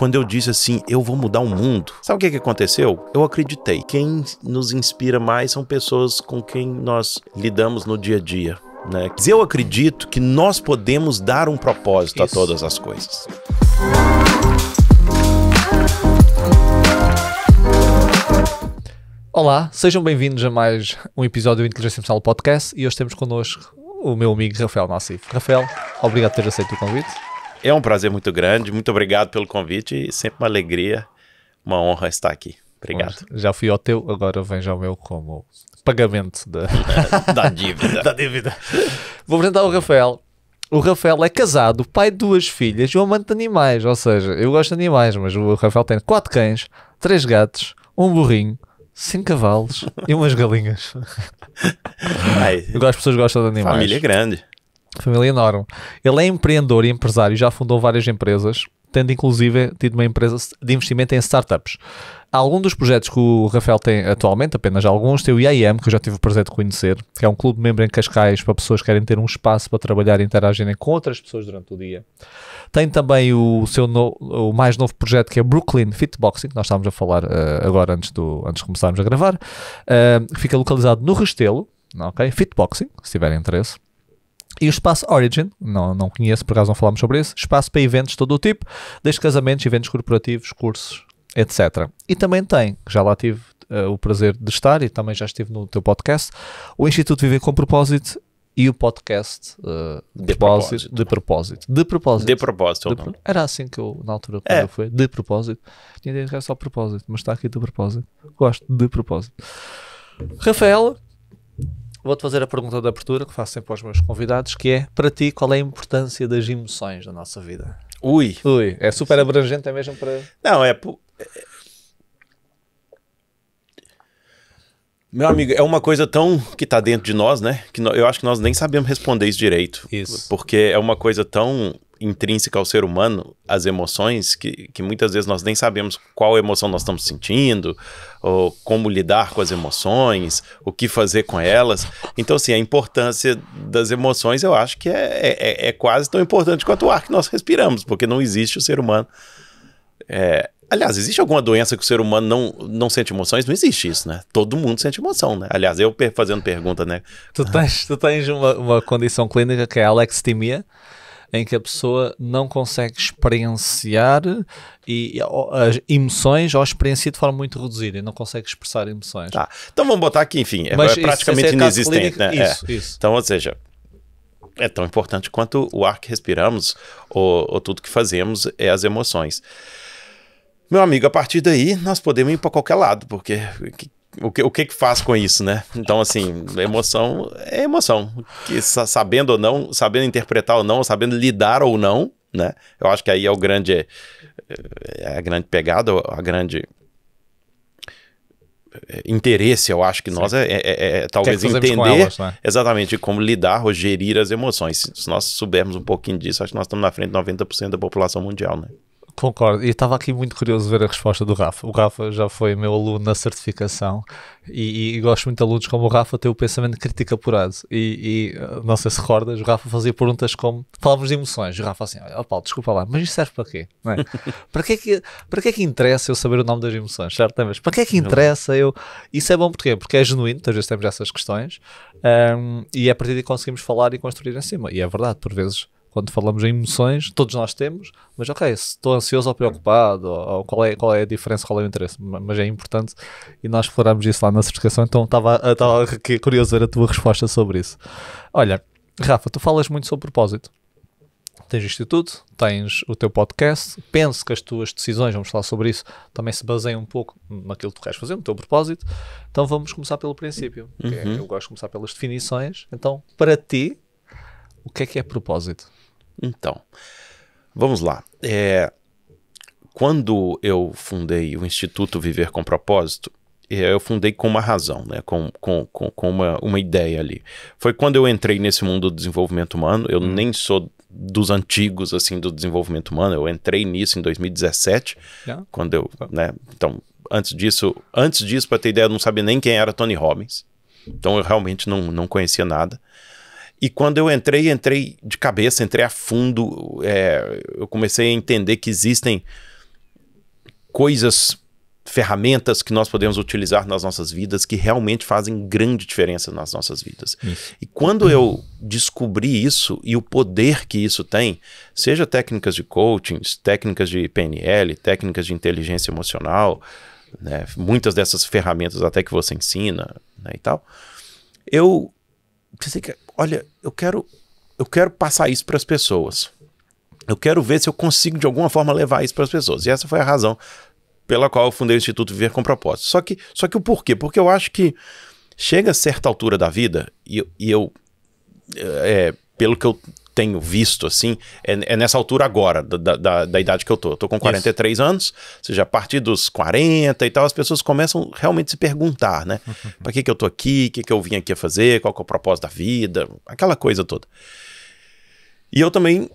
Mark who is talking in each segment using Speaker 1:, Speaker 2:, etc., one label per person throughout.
Speaker 1: Quando eu disse assim, eu vou mudar o mundo, sabe o que, que aconteceu? Eu acreditei. Quem nos inspira mais são pessoas com quem nós lidamos no dia a dia. Né? Eu acredito que nós podemos dar um propósito Isso. a todas as coisas.
Speaker 2: Olá, sejam bem-vindos a mais um episódio do Inteligência Emocional Podcast e hoje temos connosco o meu amigo Rafael Nassif. Rafael, obrigado por ter aceito o convite.
Speaker 1: É um prazer muito grande. Muito obrigado pelo convite e sempre uma alegria, uma honra estar aqui. Obrigado.
Speaker 2: Já fui ao teu, agora vem já o meu como pagamento da, da, dívida. da dívida. Vou apresentar o Rafael. O Rafael é casado, pai de duas filhas e um amante de animais. Ou seja, eu gosto de animais, mas o Rafael tem quatro cães, três gatos, um burrinho, cinco cavalos e umas galinhas. Ai, eu gosto, as pessoas gostam de animais. Família grande. Família enorme. Ele é empreendedor e empresário, já fundou várias empresas, tendo inclusive tido uma empresa de investimento em startups. Alguns dos projetos que o Rafael tem atualmente, apenas alguns, tem o IAM, que eu já tive o prazer de conhecer, que é um clube de membro em Cascais para pessoas que querem ter um espaço para trabalhar e interagirem com outras pessoas durante o dia. Tem também o seu no, o mais novo projeto que é Brooklyn Fitboxing, que nós estávamos a falar uh, agora antes, do, antes de começarmos a gravar, uh, fica localizado no Restelo, okay? Fitboxing, se tiverem interesse. E o espaço Origin, não, não conheço, por acaso não falámos sobre isso, espaço para eventos de todo o tipo, desde casamentos, eventos corporativos, cursos, etc. E também tem, já lá tive uh, o prazer de estar e também já estive no teu podcast, o Instituto Viver com Propósito e o podcast uh, de, propósito, propósito. de propósito. De propósito. De
Speaker 1: propósito. De pro...
Speaker 2: Era assim que eu, na altura, é. quando é. eu fui, de propósito. Tinha ideia que era só propósito, mas está aqui de propósito. Gosto de propósito. Rafael, Vou-te fazer a pergunta da abertura que faço sempre aos meus convidados, que é para ti qual é a importância das emoções na nossa vida? Ui. Ui, é super abrangente, é mesmo para. Não, é.
Speaker 1: Meu amigo, é uma coisa tão que está dentro de nós, né? Que eu acho que nós nem sabemos responder isso direito. Isso. Porque é uma coisa tão intrínseca ao ser humano as emoções, que, que muitas vezes nós nem sabemos qual emoção nós estamos sentindo, ou como lidar com as emoções, o que fazer com elas. Então, assim, a importância das emoções eu acho que é, é, é, é quase tão importante quanto o ar que nós respiramos, porque não existe o ser humano. É, Aliás, existe alguma doença que o ser humano não, não sente emoções? Não existe isso, né? Todo mundo sente emoção, né? Aliás, eu fazendo pergunta, né?
Speaker 2: Tu tens, tu tens uma, uma condição clínica que é a alexithymia, em que a pessoa não consegue experienciar e, as emoções ou experiência de forma muito reduzida e não consegue expressar emoções. Tá. Então
Speaker 1: vamos botar aqui, enfim, é, Mas praticamente isso, é inexistente. Clínico, né? isso, é. isso. Então, ou seja, é tão importante quanto o ar que respiramos ou, ou tudo que fazemos é as emoções. Meu amigo, a partir daí nós podemos ir para qualquer lado, porque o que, o que que faz com isso, né? Então, assim, emoção é emoção. Que, sabendo ou não, sabendo interpretar ou não, sabendo lidar ou não, né? Eu acho que aí é o grande... É, é a grande pegada, a grande é, interesse, eu acho que Sim. nós é, é, é, é talvez entender elas, né? exatamente como lidar ou gerir as emoções. Se nós soubermos um pouquinho disso, acho que nós estamos na frente de 90% da população mundial, né?
Speaker 2: Concordo, e estava aqui muito curioso ver a resposta do Rafa. O Rafa já foi meu aluno na certificação e, e gosto muito de alunos como o Rafa ter o pensamento crítico apurado. E, e, eh, não sei se recordas, o Rafa fazia perguntas como falávamos de emoções. O Rafa assim, ó Paulo, desculpa lá, mas isso serve para quê? É? para, que é que, para que é que interessa eu saber o nome das emoções, certo? Mas para que é que interessa eu. Isso é bom porquê? Porque é genuíno, às vezes temos essas questões um, e é a partir daí conseguimos falar e construir em cima. E é verdade, por vezes quando falamos em emoções, todos nós temos, mas ok, se estou ansioso ou preocupado, ou, ou, qual, é, qual é a diferença, qual é o interesse, mas é importante e nós exploramos isso lá na certificação, então estava curioso ver a tua resposta sobre isso. Olha, Rafa, tu falas muito sobre propósito. Tens o Instituto, tens o teu podcast, penso que as tuas decisões, vamos falar sobre isso, também se baseiam um pouco naquilo que tu queres fazer, no teu propósito. Então vamos começar pelo princípio. É uhum. É, eu gosto de começar pelas definições. Então, para ti, o que é
Speaker 1: que é propósito? Então, vamos lá. É, quando eu fundei o Instituto Viver com Propósito, é, eu fundei com uma razão, né? com, com, com, com uma, uma ideia ali. Foi quando eu entrei nesse mundo do desenvolvimento humano, eu hum. nem sou dos antigos assim do desenvolvimento humano. Eu entrei nisso em 2017, yeah. quando eu, né? Então, antes disso, antes disso para ter ideia, eu não sabia nem quem era Tony Robbins. Então eu realmente não, não conhecia nada. E quando eu entrei, entrei de cabeça, entrei a fundo. É, eu comecei a entender que existem coisas, ferramentas que nós podemos utilizar nas nossas vidas que realmente fazem grande diferença nas nossas vidas. Isso. E quando eu descobri isso e o poder que isso tem, seja técnicas de coaching, técnicas de PNL, técnicas de inteligência emocional, né, muitas dessas ferramentas até que você ensina né, e tal, eu pensei que olha, eu quero, eu quero passar isso para as pessoas. Eu quero ver se eu consigo de alguma forma levar isso para as pessoas. E essa foi a razão pela qual eu fundei o Instituto Viver com Propósito. Só que, só que o porquê? Porque eu acho que chega a certa altura da vida e, e eu, é, pelo que eu tenho visto, assim, é, é nessa altura agora, da, da, da, idade que eu tô. Eu tô com 43 Isso. anos, ou seja, a partir dos 40 e tal, as pessoas começam realmente se perguntar, né? Uhum. Para que que eu tô aqui? O que que eu vim aqui a fazer? Qual que é o propósito da vida? Aquela coisa toda. E eu também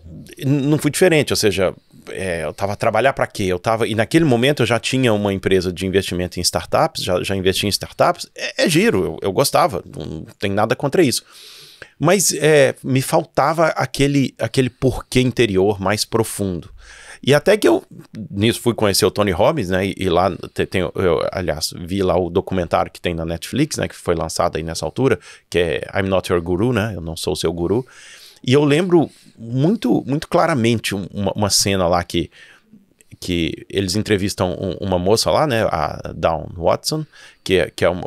Speaker 1: não fui diferente, ou seja, é, eu estava a trabalhar para quê? Eu tava, e naquele momento eu já tinha uma empresa de investimento em startups, já, já investi em startups, é, é giro, eu, eu gostava, não tem nada contra isso. Mas é, me faltava aquele, aquele porquê interior mais profundo. E até que eu, nisso, fui conhecer o Tony Robbins, né? E, e lá, tem, tem, eu, aliás, vi lá o documentário que tem na Netflix, né? Que foi lançado aí nessa altura, que é I'm Not Your Guru, né? Eu não sou o seu guru. E eu lembro muito, muito claramente uma, uma cena lá que que eles entrevistam um, uma moça lá, né, a Dawn Watson, que é, que é uma,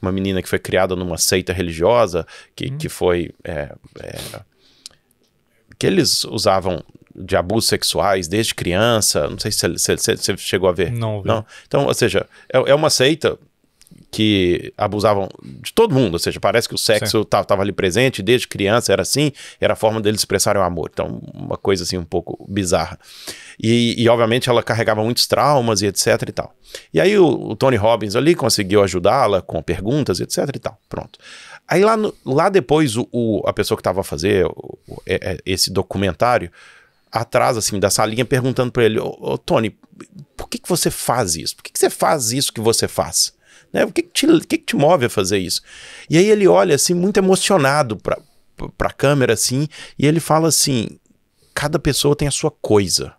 Speaker 1: uma menina que foi criada numa seita religiosa, que, hum. que foi... É, é, que eles usavam de abusos sexuais desde criança, não sei se você chegou a ver. Não, não. Então, ou seja, é, é uma seita que abusavam de todo mundo, ou seja, parece que o sexo estava ali presente desde criança, era assim, era a forma deles expressarem o amor. Então, uma coisa assim um pouco bizarra. E, e obviamente ela carregava muitos traumas e etc e tal. E aí o, o Tony Robbins ali conseguiu ajudá-la com perguntas, etc e tal. Pronto. Aí lá, no, lá depois o, o, a pessoa que estava a fazer o, é, é, esse documentário atrás assim da salinha perguntando para ele, ô, ô Tony, por que, que você faz isso? Por que, que você faz isso que você faz? Né? O que, que, te, que, que te move a fazer isso? E aí ele olha assim, muito emocionado para a câmera, assim, e ele fala assim: cada pessoa tem a sua coisa.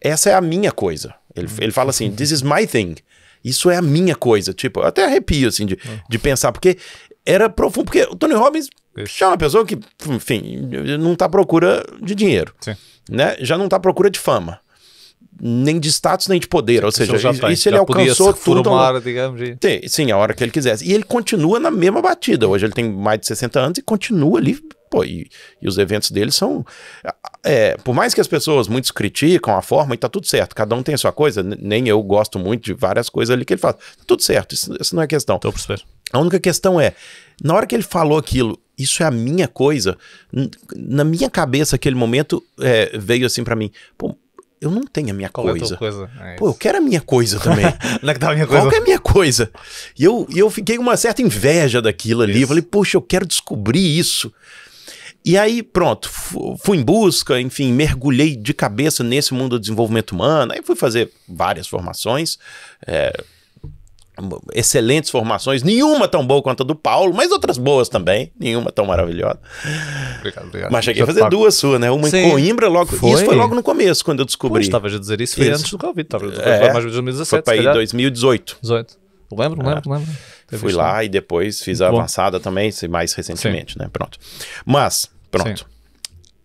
Speaker 1: Essa é a minha coisa. Ele, hum. ele fala assim: this is my thing. Isso é a minha coisa. Tipo, eu até arrepio, assim, de, hum. de pensar, porque era profundo. Porque o Tony Robbins já é uma pessoa que, enfim, não tá à procura de dinheiro. Sim. Né? Já não tá à procura de fama nem de status nem de poder, ou é seja, já tá, isso ele alcançou tudo. Formar, digamos, Sim, a hora que ele quisesse. E ele continua na mesma batida. Hoje ele tem mais de 60 anos e continua ali. Pô, e, e os eventos dele são. É, por mais que as pessoas, muitos criticam a forma, e tá tudo certo, cada um tem a sua coisa, nem eu gosto muito de várias coisas ali que ele fala. Tá tudo certo, isso, isso não é questão. Tô A única questão é, na hora que ele falou aquilo, isso é a minha coisa, na minha cabeça, aquele momento é, veio assim para mim, pô, eu não tenho a minha Qual é coisa. É coisa? É Pô, eu quero a minha coisa também. Onde é que tá a minha coisa? Qual que é a minha coisa? E eu, eu fiquei com uma certa inveja daquilo ali. Isso. falei, poxa, eu quero descobrir isso. E aí, pronto, fui em busca, enfim, mergulhei de cabeça nesse mundo do desenvolvimento humano. Aí fui fazer várias formações. É, excelentes formações, nenhuma tão boa quanto a do Paulo, mas outras boas também, nenhuma tão maravilhosa.
Speaker 2: Obrigado, obrigado. Mas cheguei a fazer duas
Speaker 1: suas, né? Uma Sim. em Coimbra logo. Foi. Isso foi logo no começo, quando eu descobri. Estava a dizer isso, foi isso. antes do Covid, estava é, mais ou menos 2017. Foi para aí 2018. 18. Lembro, ah. lembro, lembro. fui lá né? e depois fiz a Bom. avançada também, mais recentemente, Sim. né? Pronto. Mas, pronto. Sim.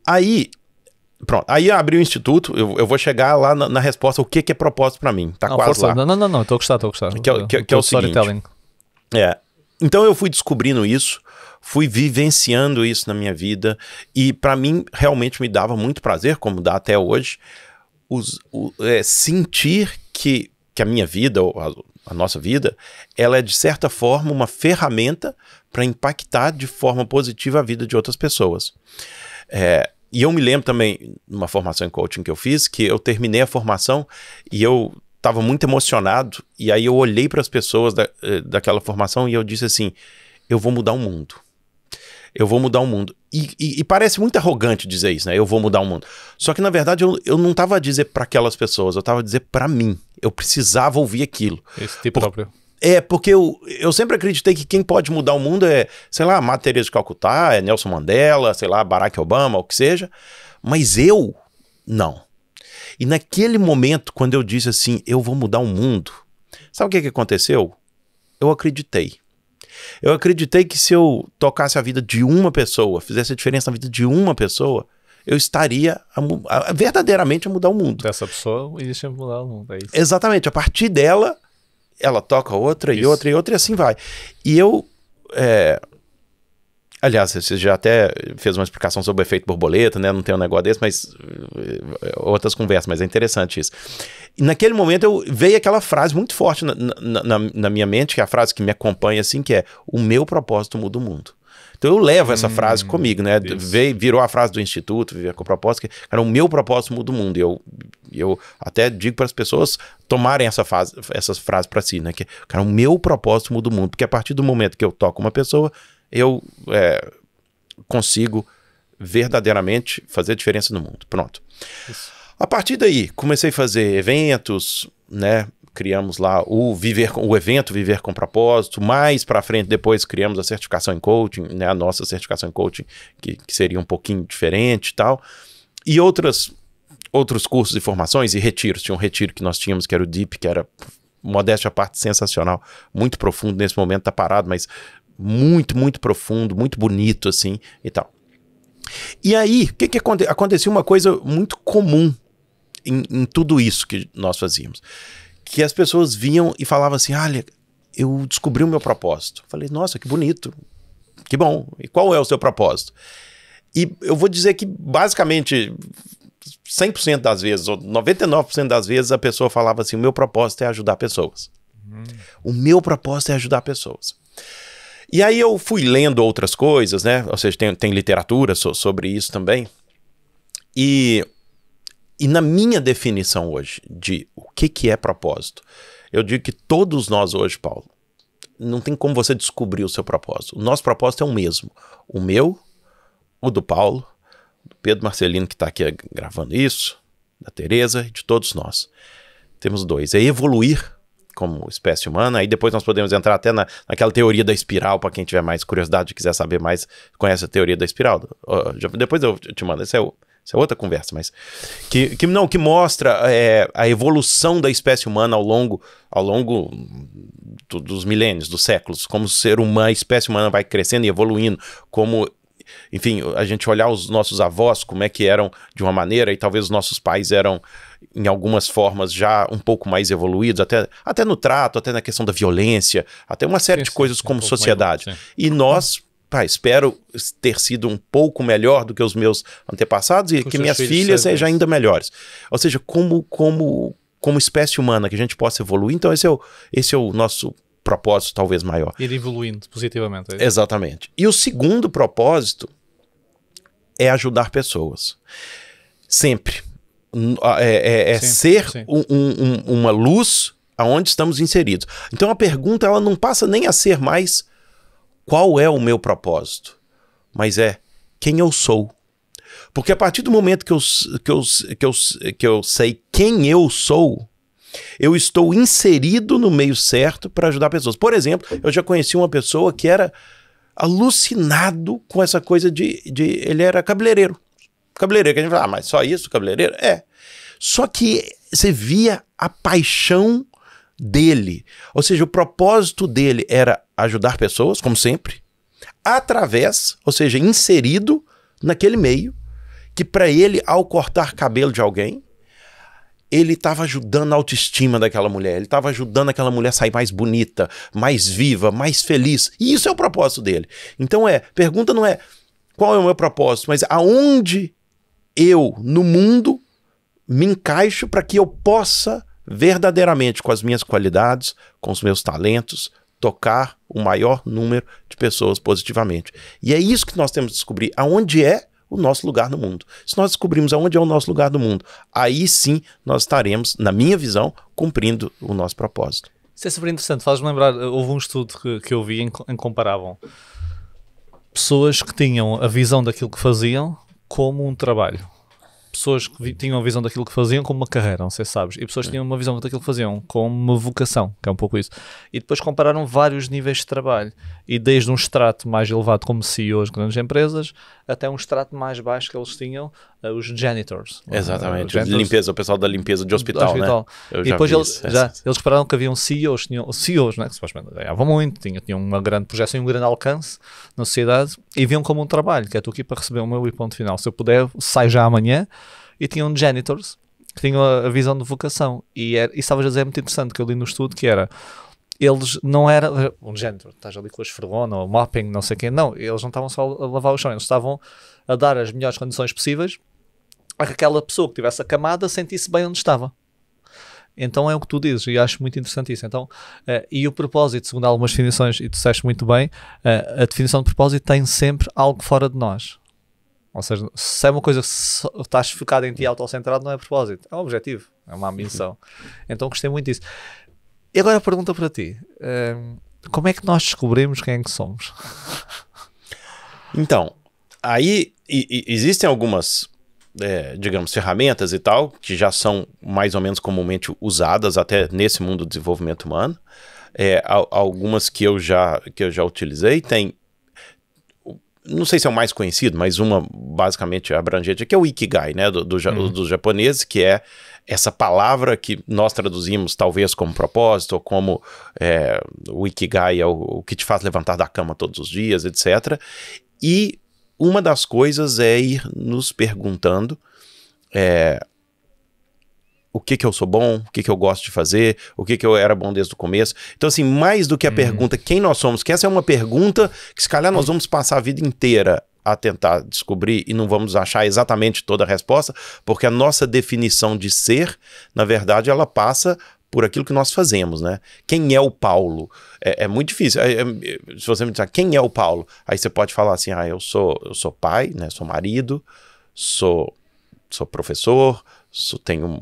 Speaker 1: Aí Pronto, aí eu abri o instituto, eu, eu vou chegar lá na, na resposta o que, que é propósito para mim. Tá ah, quase força. lá. Não,
Speaker 2: não, não, não, estou gostando gostar, estou é Que é, que, que é o seguinte. É,
Speaker 1: então eu fui descobrindo isso, fui vivenciando isso na minha vida e para mim realmente me dava muito prazer, como dá até hoje, os, o, é, sentir que, que a minha vida, a, a nossa vida, ela é de certa forma uma ferramenta para impactar de forma positiva a vida de outras pessoas. É, e eu me lembro também, numa formação em coaching que eu fiz, que eu terminei a formação e eu estava muito emocionado. E aí eu olhei para as pessoas da, eh, daquela formação e eu disse assim: eu vou mudar o mundo. Eu vou mudar o mundo. E, e, e parece muito arrogante dizer isso, né? Eu vou mudar o mundo. Só que na verdade eu, eu não estava a dizer para aquelas pessoas, eu estava a dizer para mim. Eu precisava ouvir aquilo. Esse tipo Por, próprio. É, porque eu, eu sempre acreditei que quem pode mudar o mundo é, sei lá, Matheus de Calcutá, é Nelson Mandela, sei lá, Barack Obama, o que seja. Mas eu, não. E naquele momento, quando eu disse assim, eu vou mudar o mundo, sabe o que, que aconteceu? Eu acreditei. Eu acreditei que se eu tocasse a vida de uma pessoa, fizesse a diferença na vida de uma pessoa, eu estaria a, a, verdadeiramente a mudar o mundo. Essa pessoa
Speaker 2: existe a mudar o mundo. É
Speaker 1: Exatamente. A partir dela, ela toca outra Isso. e outra e outra e assim vai. E eu. É... Aliás, você já até fez uma explicação sobre o efeito borboleta, né? Não tem um negócio desse, mas é, outras conversas, mas é interessante isso. E naquele momento eu veio aquela frase muito forte na, na, na, na minha mente, que é a frase que me acompanha assim, que é o meu propósito muda o mundo. Então eu levo essa hum, frase comigo, né? Veio, virou a frase do Instituto, viver com propósito, que era o meu propósito do o mundo. E eu, eu até digo para as pessoas tomarem essa, fase, essa frase para si, né? Que, era o meu propósito do o mundo. Porque a partir do momento que eu toco uma pessoa, eu é, consigo verdadeiramente fazer diferença no mundo. Pronto. Isso. A partir daí, comecei a fazer eventos, né? criamos lá o viver o evento viver com propósito mais para frente depois criamos a certificação em coaching né a nossa certificação em coaching que, que seria um pouquinho diferente e tal e outras outros cursos e formações e retiros tinha um retiro que nós tínhamos que era o deep que era modéstia parte sensacional muito profundo nesse momento tá parado mas muito muito profundo muito bonito assim e tal e aí o que que aconte, acontecia uma coisa muito comum em, em tudo isso que nós fazíamos que as pessoas vinham e falavam assim: olha, eu descobri o meu propósito. Falei, nossa, que bonito, que bom. E qual é o seu propósito? E eu vou dizer que basicamente 100% das vezes, ou 99% das vezes, a pessoa falava assim: o meu propósito é ajudar pessoas. Uhum. O meu propósito é ajudar pessoas. E aí eu fui lendo outras coisas, né? Ou seja, tem, tem literatura so, sobre isso também. E e na minha definição hoje de o que, que é propósito, eu digo que todos nós hoje, Paulo, não tem como você descobrir o seu propósito. O nosso propósito é o mesmo. O meu, o do Paulo, do Pedro Marcelino, que está aqui gravando isso, da Tereza de todos nós. Temos dois. É evoluir como espécie humana. Aí depois nós podemos entrar até na, naquela teoria da espiral, para quem tiver mais curiosidade e quiser saber mais, conhece a teoria da espiral. Uh, já, depois eu te mando. Esse é o isso é outra conversa, mas. Que, que não, que mostra é, a evolução da espécie humana ao longo, ao longo do, dos milênios, dos séculos, como ser humano, a espécie humana vai crescendo e evoluindo, como enfim, a gente olhar os nossos avós, como é que eram de uma maneira, e talvez os nossos pais eram, em algumas formas, já um pouco mais evoluídos, até, até no trato, até na questão da violência, até uma série sim, de coisas sim, como um sociedade. e nós pá, tá, espero ter sido um pouco melhor do que os meus antepassados e Com que minhas filhas sejam ainda melhores. Ou seja, como, como, como espécie humana que a gente possa evoluir. Então, esse é o, esse é o nosso propósito talvez maior.
Speaker 2: Ir evoluindo positivamente. É
Speaker 1: Exatamente. E o segundo propósito é ajudar pessoas. Sempre. É, é, é sim, ser sim. Um, um, uma luz aonde estamos inseridos. Então a pergunta ela não passa nem a ser mais qual é o meu propósito, mas é quem eu sou. Porque a partir do momento que eu, que eu, que eu, que eu sei quem eu sou, eu estou inserido no meio certo para ajudar pessoas. Por exemplo, eu já conheci uma pessoa que era alucinado com essa coisa de. de ele era cabeleireiro. Cabeleireiro, que a gente fala, ah, mas só isso, cabeleireiro? É. Só que você via a paixão dele. Ou seja, o propósito dele era ajudar pessoas, como sempre, através, ou seja, inserido naquele meio que para ele, ao cortar cabelo de alguém, ele estava ajudando a autoestima daquela mulher, ele estava ajudando aquela mulher a sair mais bonita, mais viva, mais feliz. E isso é o propósito dele. Então é, pergunta não é qual é o meu propósito, mas aonde eu no mundo me encaixo para que eu possa verdadeiramente com as minhas qualidades, com os meus talentos, tocar o maior número de pessoas positivamente. E é isso que nós temos que descobrir, aonde é o nosso lugar no mundo. Se nós descobrirmos aonde é o nosso lugar no mundo, aí sim nós estaremos, na minha visão,
Speaker 2: cumprindo o nosso propósito. Isso é super interessante, faz-me lembrar, houve um estudo que, que eu vi em, em comparavam pessoas que tinham a visão daquilo que faziam como um trabalho pessoas que tinham a visão daquilo que faziam como uma carreira, não sei se sabes, e pessoas que tinham uma visão daquilo que faziam como uma vocação, que é um pouco isso. E depois compararam vários níveis de trabalho e desde um extrato mais elevado como CEOs de grandes empresas até um extrato mais baixo que eles tinham, uh, os janitors. Eh, Exatamente, uh, os janitors, limpeza,
Speaker 1: o pessoal da limpeza de hospital, né? hospital. né? Eu e depois eles, isso, já,
Speaker 2: eles repararam que haviam CEOs, tinham, CEOs né, que supostamente ganhavam muito, tinham, tinham uma grande projeção e um grande alcance na sociedade e viam como um trabalho, que é tu aqui para receber o meu e ponto final, se eu puder, sai já amanhã, e tinham janitors que tinham a, a visão de vocação e, era, é, e estavas a dizer é muito interessante que eu li no estudo que era eles não era um género, estás ali com as ferrona ou mopping, não sei quem, não, eles não estavam só a lavar o chão, eles estavam a dar as melhores condições possíveis para que aquela pessoa que tivesse a camada sentisse bem onde estava. Então é o que tu dizes e acho muito interessante isso. Então, uh, e o propósito, segundo algumas definições, e tu disseste muito bem, uh, a definição de propósito tem sempre algo fora de nós. Ou seja, se é uma coisa que estás focado em ti autocentrado, não é propósito, é um objetivo, é uma ambição. Então gostei muito disso. E agora a pergunta para ti: um, como é que nós descobrimos quem é que somos?
Speaker 1: Então, aí e, e, existem algumas, é, digamos, ferramentas e tal, que já são mais ou menos comumente usadas até nesse mundo do desenvolvimento humano. É, algumas que eu já, que eu já utilizei, tem não sei se é o mais conhecido, mas uma basicamente abrangente aqui é o Ikigai, né, do, do, uhum. dos japoneses, que é essa palavra que nós traduzimos talvez como propósito, ou como é, o Ikigai, é o, o que te faz levantar da cama todos os dias, etc. E uma das coisas é ir nos perguntando é, o que que eu sou bom, o que que eu gosto de fazer, o que que eu era bom desde o começo. Então, assim, mais do que a hum. pergunta quem nós somos, que essa é uma pergunta que se calhar nós vamos passar a vida inteira a tentar descobrir e não vamos achar exatamente toda a resposta, porque a nossa definição de ser, na verdade, ela passa por aquilo que nós fazemos, né? Quem é o Paulo? É, é muito difícil. É, é, se você me disser quem é o Paulo, aí você pode falar assim, ah, eu sou, eu sou pai, né? Sou marido, sou, sou professor, isso tem um,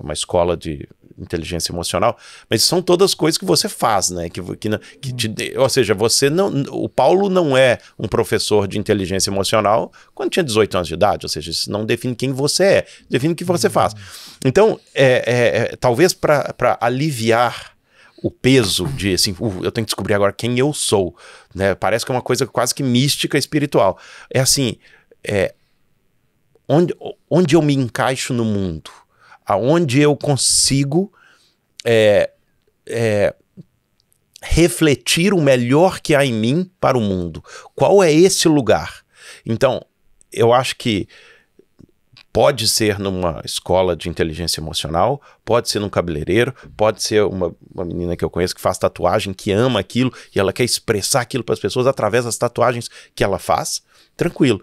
Speaker 1: uma escola de inteligência emocional, mas são todas coisas que você faz, né? Que, que, que te, uhum. ou seja, você não. O Paulo não é um professor de inteligência emocional quando tinha 18 anos de idade, ou seja, isso não define quem você é, define o que você faz. Uhum. Então, é, é, é talvez para aliviar o peso de assim, uh, eu tenho que descobrir agora quem eu sou, né? Parece que é uma coisa quase que mística, espiritual. É assim, é, onde, onde eu me encaixo no mundo, aonde eu consigo é, é, refletir o melhor que há em mim para o mundo. Qual é esse lugar? Então, eu acho que pode ser numa escola de inteligência emocional, pode ser num cabeleireiro, pode ser uma, uma menina que eu conheço que faz tatuagem, que ama aquilo e ela quer expressar aquilo para as pessoas através das tatuagens que ela faz. Tranquilo.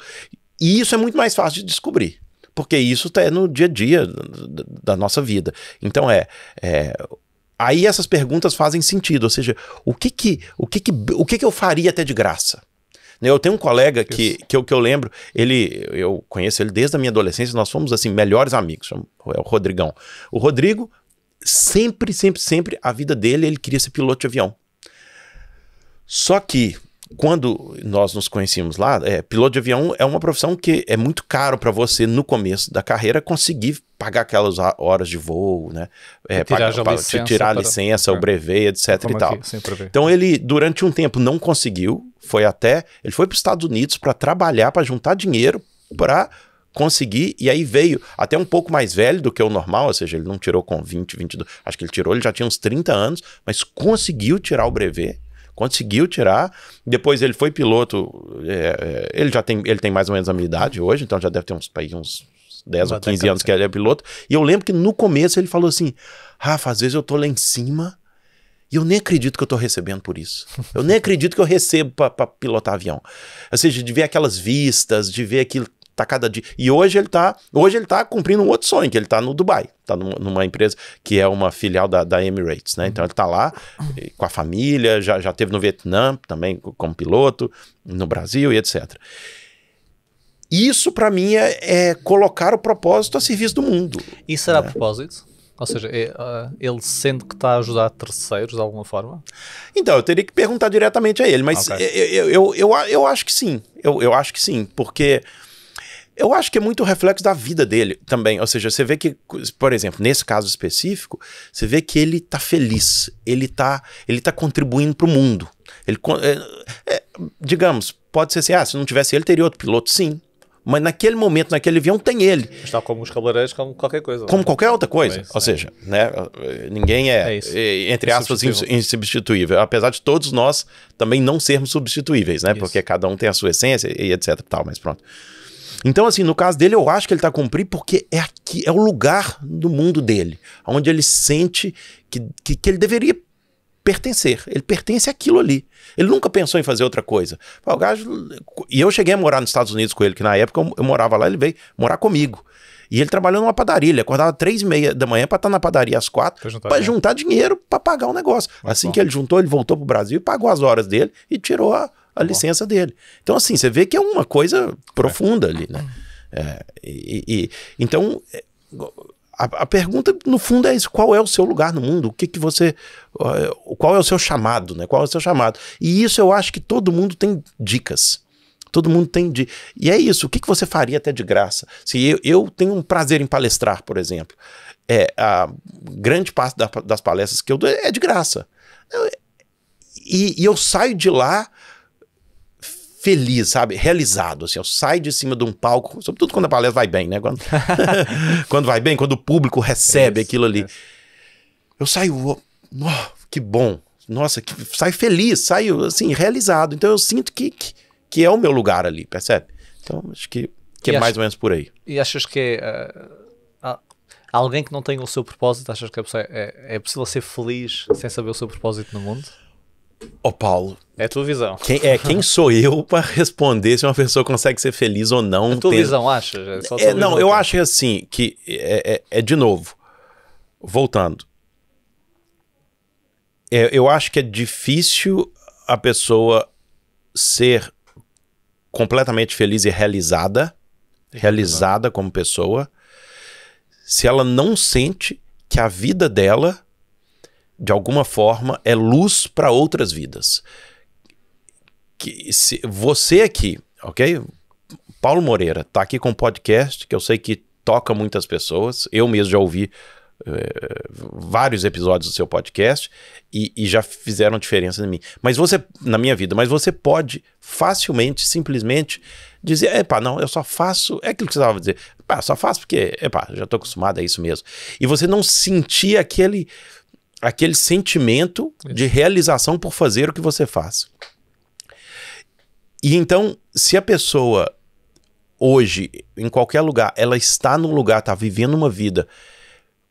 Speaker 1: E isso é muito mais fácil de descobrir, porque isso está é no dia a dia da nossa vida. Então é, é aí essas perguntas fazem sentido, ou seja, o que que, o que, que, o que, que eu faria até de graça? Né, eu tenho um colega que, que eu, que, eu, lembro, ele eu conheço ele desde a minha adolescência, nós fomos assim melhores amigos, é o Rodrigão. O Rodrigo, sempre, sempre, sempre, a vida dele, ele queria ser piloto de avião. Só que quando nós nos conhecíamos lá, é, piloto de avião é uma profissão que é muito caro para você no começo da carreira conseguir pagar aquelas horas de voo, né? É, pagar, licença, tirar a licença, para... o é. brevet, é etc Como e tal. Aqui, então ele durante um tempo não conseguiu, foi até ele foi para os Estados Unidos para trabalhar, para juntar dinheiro para conseguir, e aí veio até um pouco mais velho do que o normal, ou seja, ele não tirou com 20, 22, acho que ele tirou, ele já tinha uns 30 anos, mas conseguiu tirar o brevet conseguiu tirar. Depois ele foi piloto, é, é, ele já tem, ele tem mais ou menos a minha idade hoje, então já deve ter uns, uns 10 ou 15 anos que ele é piloto. E eu lembro que no começo ele falou assim: Rafa, às vezes eu tô lá em cima e eu nem acredito que eu tô recebendo por isso. Eu nem acredito que eu recebo para pilotar avião. Ou seja, de ver aquelas vistas, de ver aquilo Tá cada dia. E hoje ele tá, hoje ele tá cumprindo um outro sonho, que ele tá no Dubai, tá numa empresa que é uma filial da, da Emirates, né? Então ele tá lá com a família, já, já teve no Vietnã também como piloto, no Brasil e etc. Isso para mim é, é, colocar o propósito a serviço do mundo.
Speaker 2: Isso será né? propósito? Ou seja, é, ah, ele sendo que está a ajudar terceiros de alguma forma? Então, eu teria que perguntar diretamente a ele, mas okay.
Speaker 1: eu, eu, eu, eu, acho que sim. Eu, eu acho que sim, porque eu acho que é muito reflexo da vida dele também. Ou seja, você vê que, por exemplo, nesse caso específico, você vê que ele tá feliz, ele tá, ele tá contribuindo para o mundo. Ele, é, é, digamos, pode ser assim: ah, se não tivesse ele, teria outro piloto, sim. Mas naquele momento, naquele avião,
Speaker 2: tem ele. Está como os cabeleireiros, como qualquer coisa. Como né? qualquer
Speaker 1: outra coisa. É Ou é. seja, né, ninguém é, é entre aspas, insubstituível. Apesar de todos nós também não sermos substituíveis, né? Isso. Porque cada um tem a sua essência e etc. Tal, mas pronto. Então, assim, no caso dele, eu acho que ele está a cumprir porque é aqui, é o lugar do mundo dele, onde ele sente que, que, que ele deveria pertencer. Ele pertence àquilo ali. Ele nunca pensou em fazer outra coisa. O gajo, e eu cheguei a morar nos Estados Unidos com ele, que na época eu, eu morava lá, ele veio morar comigo. E ele trabalhou numa padaria, ele acordava três e meia da manhã para estar tá na padaria às quatro, para juntar, dinheiro para pagar o um negócio. Mas assim bom. que ele juntou, ele voltou pro Brasil, pagou as horas dele e tirou a, a licença dele. Então, assim, você vê que é uma coisa profunda é. ali, né? Uhum. É, e, e, então, é, a, a, pergunta, no fundo, é isso: qual é o seu lugar no mundo? O que, que você. Qual é o seu chamado, né? Qual é o seu chamado? E isso eu acho que todo mundo tem dicas. Todo mundo tem de. E é isso. O que, que você faria até de graça? Se eu, eu tenho um prazer em palestrar, por exemplo. É, a grande parte da, das palestras que eu dou é de graça. Eu, e, e eu saio de lá feliz, sabe? Realizado, assim. Eu saio de cima de um palco, sobretudo quando a palestra vai bem, né? Quando, quando vai bem, quando o público recebe isso, aquilo ali. Eu saio, oh, que bom. Nossa, que, saio feliz, saio, assim, realizado. Então eu sinto que, que, que é o meu lugar ali, percebe? Então acho que, que é acho, mais ou menos por aí.
Speaker 2: E achas que Uh, alguém que não tenha o seu propósito, achas que é, é, é possível ser feliz sem saber o seu propósito no mundo? Ô, Paulo. É tua visão. Quem, é, quem
Speaker 1: sou eu para responder se uma pessoa consegue ser feliz ou não? É tua ter... visão, acha?
Speaker 2: É, é não, visão. eu
Speaker 1: acho assim, que é, é, é de novo, voltando. É, eu acho que é difícil a pessoa ser completamente feliz e realizada, realizada como pessoa, se ela não sente que a vida dela de alguma forma, é luz para outras vidas. Que se você aqui, ok? Paulo Moreira está aqui com um podcast que eu sei que toca muitas pessoas. Eu mesmo já ouvi é, vários episódios do seu podcast e, e, já fizeram diferença em mim. Mas você, na minha vida, mas você pode facilmente, simplesmente dizer, epa, não, eu só faço, é aquilo que você estava dizer, só faço porque, epa, já estou acostumado a isso mesmo. E você não sentir aquele aquele sentimento de realização por fazer o que você faz. E então, se a pessoa hoje, em qualquer lugar, ela está num lugar, está vivendo uma vida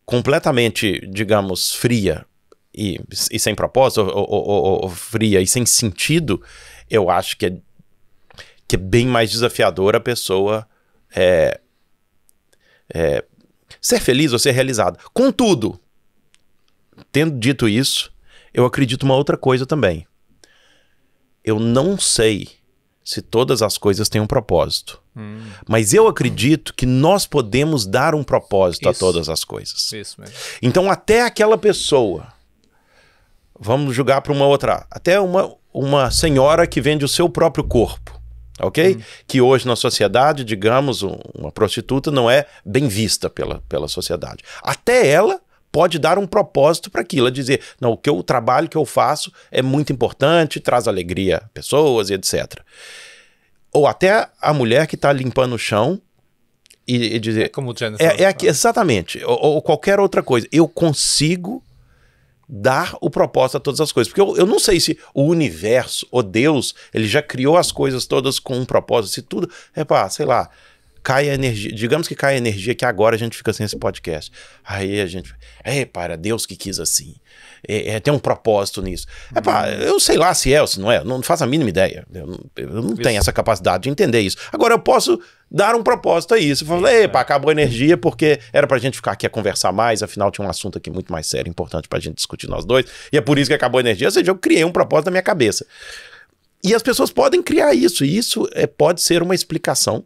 Speaker 1: completamente, digamos, fria e, e sem propósito, ou, ou, ou, fria e sem sentido, eu acho que é, que é bem mais desafiador a pessoa é, é, ser feliz ou ser realizada. Contudo, tendo dito isso, eu acredito uma outra coisa também. Eu não sei se todas as coisas têm um propósito. Hum. Mas eu acredito que nós podemos dar um propósito Isso. a todas as coisas. Então, até aquela pessoa, vamos julgar para uma outra, até uma, uma senhora que vende o seu próprio corpo, ok? Hum. Que hoje na sociedade, digamos, uma prostituta não é bem vista pela, pela sociedade. Até ela pode dar um propósito para aquilo, é dizer, não, o que eu, o trabalho que eu faço é muito importante, traz alegria a pessoas e etc. Ou até a mulher que está limpando o chão
Speaker 2: e, e dizer. É como o
Speaker 1: é, é aqui, Exatamente. Ou, ou, qualquer outra coisa. Eu consigo dar o propósito a todas as coisas. Porque eu, eu não sei se o universo, ou Deus, ele já criou as coisas todas com um propósito, se tudo. Repara, é sei lá cai a energia. Digamos que cai a energia que agora a gente fica sem esse podcast. Aí a gente. É, para, Deus que quis assim. É, é, tem um propósito nisso. É, pá, uhum. eu sei lá se é ou se não é, não faço a mínima ideia. Eu, não, eu não tenho essa capacidade de entender isso. Agora eu posso dar um propósito a isso. Falar, epa, é. acabou a energia porque era pra gente ficar aqui a conversar mais, afinal tinha um assunto aqui muito mais sério, importante pra gente discutir nós dois, e é por isso que acabou a energia. Ou seja, eu criei um propósito na minha cabeça. E as pessoas podem criar isso, e isso é, pode ser uma explicação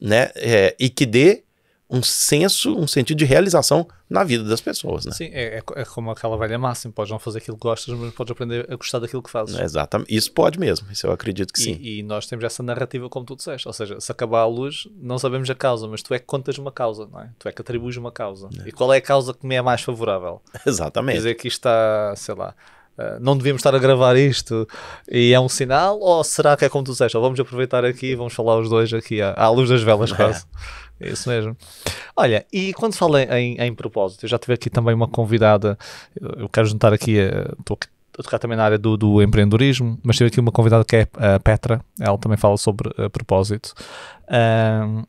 Speaker 1: né? É, e que dê um senso, um sentido de realização na vida das pessoas, né? Sim,
Speaker 2: é, é, é como aquela velha máxima, pode não fazer aquilo que gostas, mas pode aprender a gostar daquilo que fazes. Exatamente, isso pode mesmo, isso eu acredito que e, sim. E nós temos essa narrativa como tu disseste, ou seja, se acabar a luz, não sabemos a causa, mas tu é que contas uma causa, não é? Tu é que atribuis uma causa. É. E qual é a causa que me é mais favorável? Exatamente. Quer dizer que está, sei lá, ah, não devíamos estar a gravar isto e é um sinal? Ou será que é como tu disseste? vamos aproveitar aqui e vamos falar os dois aqui à, à luz das velas, quase. É isso mesmo. Olha, e quando fala em, em propósito, eu já tive aqui também uma convidada, eu quero juntar aqui, eh, estou a tocar também na área do, do, empreendedorismo, mas tive aqui uma convidada que é a eh, Petra, ela também fala sobre eh, propósito. Um,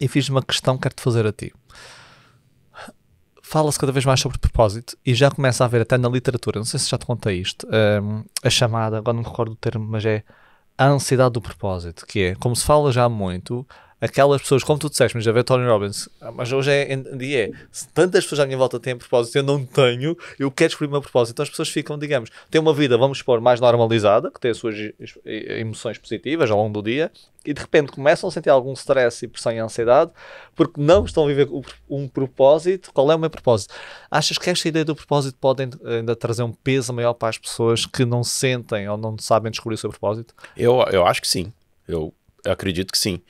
Speaker 2: e fiz uma questão que quero te fazer a ti fala-se cada vez mais sobre propósito e já começa a haver até na literatura, não sei se já te contei isto, um, a chamada, agora não me recordo do termo, mas é a ansiedade do propósito, que é, como se fala já muito, aquelas pessoas, como tu disseste, mas já vê Tony Robbins, ah, mas hoje é, em dia é. se tantas pessoas à minha volta têm propósito, eu não tenho, eu quero descobrir o meu propósito. Então as pessoas ficam, digamos, têm uma vida, vamos expor, mais normalizada, que tem as suas emoções positivas ao longo do dia, e de repente começam a sentir algum stress e pressão e ansiedade, porque não estão a viver um propósito. Qual é o meu propósito? Achas que esta ideia do propósito pode ainda trazer um peso maior para as pessoas que não sentem ou não sabem descobrir o seu propósito?
Speaker 1: Eu, eu acho que sim. Eu acredito que sim.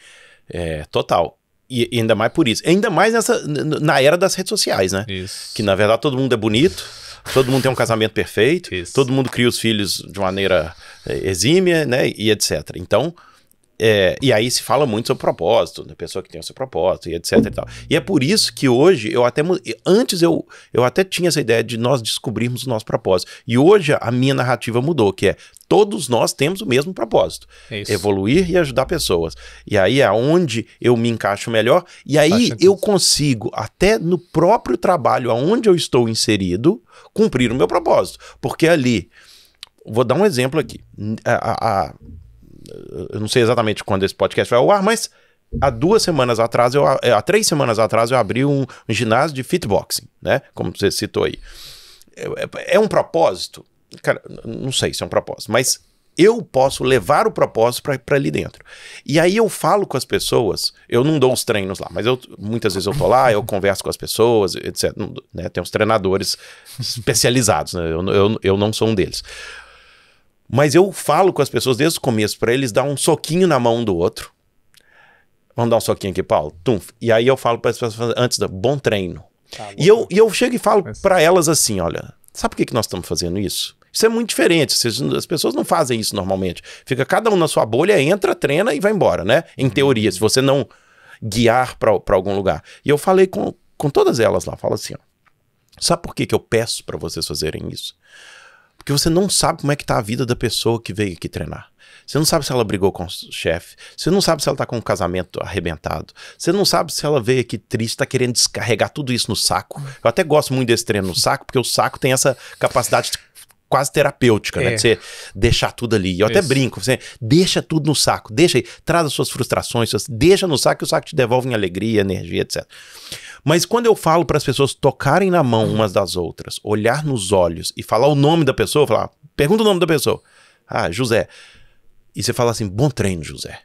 Speaker 1: É, total. E ainda mais por isso. Ainda mais nessa, na era das redes sociais, né? Isso. Que na verdade todo mundo é bonito, todo mundo tem um casamento perfeito, isso. todo mundo cria os filhos de maneira é, exímia, né? E etc. Então, é, e aí se fala muito sobre propósito, da né? pessoa que tem o seu propósito e etc e tal. E é por isso que hoje eu até antes eu, eu até tinha essa ideia de nós descobrirmos o nosso propósito. E hoje a minha narrativa mudou, que é todos nós temos o mesmo propósito, é isso. evoluir e ajudar pessoas. E aí é onde eu me encaixo melhor e aí Acho eu consigo até no próprio trabalho aonde eu estou inserido cumprir o meu propósito, porque ali vou dar um exemplo aqui. a, a, a eu não sei exatamente quando esse podcast vai ao ar, mas há duas semanas atrás, eu, é, há três semanas atrás, eu abri um, um ginásio de fitboxing, né? Como você citou aí. É, é um propósito? Cara, não sei se é um propósito, mas eu posso levar o propósito para ali dentro. E aí eu falo com as pessoas, eu não dou os treinos lá, mas eu muitas vezes eu tô lá, eu converso com as pessoas, etc. Né? Tem uns treinadores especializados, né? eu, eu, eu não sou um deles. Mas eu falo com as pessoas desde o começo para eles dar um soquinho na mão do outro. Vamos dar um soquinho aqui, Paulo. Tum. E aí eu falo para as pessoas antes da bom treino. Tá, e, eu, e eu chego e falo Mas... para elas assim, olha, sabe por que, que nós estamos fazendo isso? Isso é muito diferente. As pessoas não fazem isso normalmente. Fica cada um na sua bolha, entra, treina e vai embora, né? Em uhum. teoria, se você não guiar para algum lugar. E eu falei com, com todas elas lá, falo assim, ó, sabe por que, que eu peço para vocês fazerem isso? Porque você não sabe como é que tá a vida da pessoa que veio aqui treinar. Você não sabe se ela brigou com o chefe. Você não sabe se ela tá com um casamento arrebentado. Você não sabe se ela veio aqui triste, tá querendo descarregar tudo isso no saco. Eu até gosto muito desse treino no saco, porque o saco tem essa capacidade de quase terapêutica, né? é. né? De você deixar tudo ali. Eu Isso. até brinco, você deixa tudo no saco, deixa aí, traz as suas frustrações, suas, deixa no saco que o saco te devolve em alegria, energia, etc. Mas quando eu falo para as pessoas tocarem na mão uhum. umas das outras, olhar nos olhos e falar o nome da pessoa, falar, pergunta o nome da pessoa. Ah, José. E você fala assim: bom treino, José.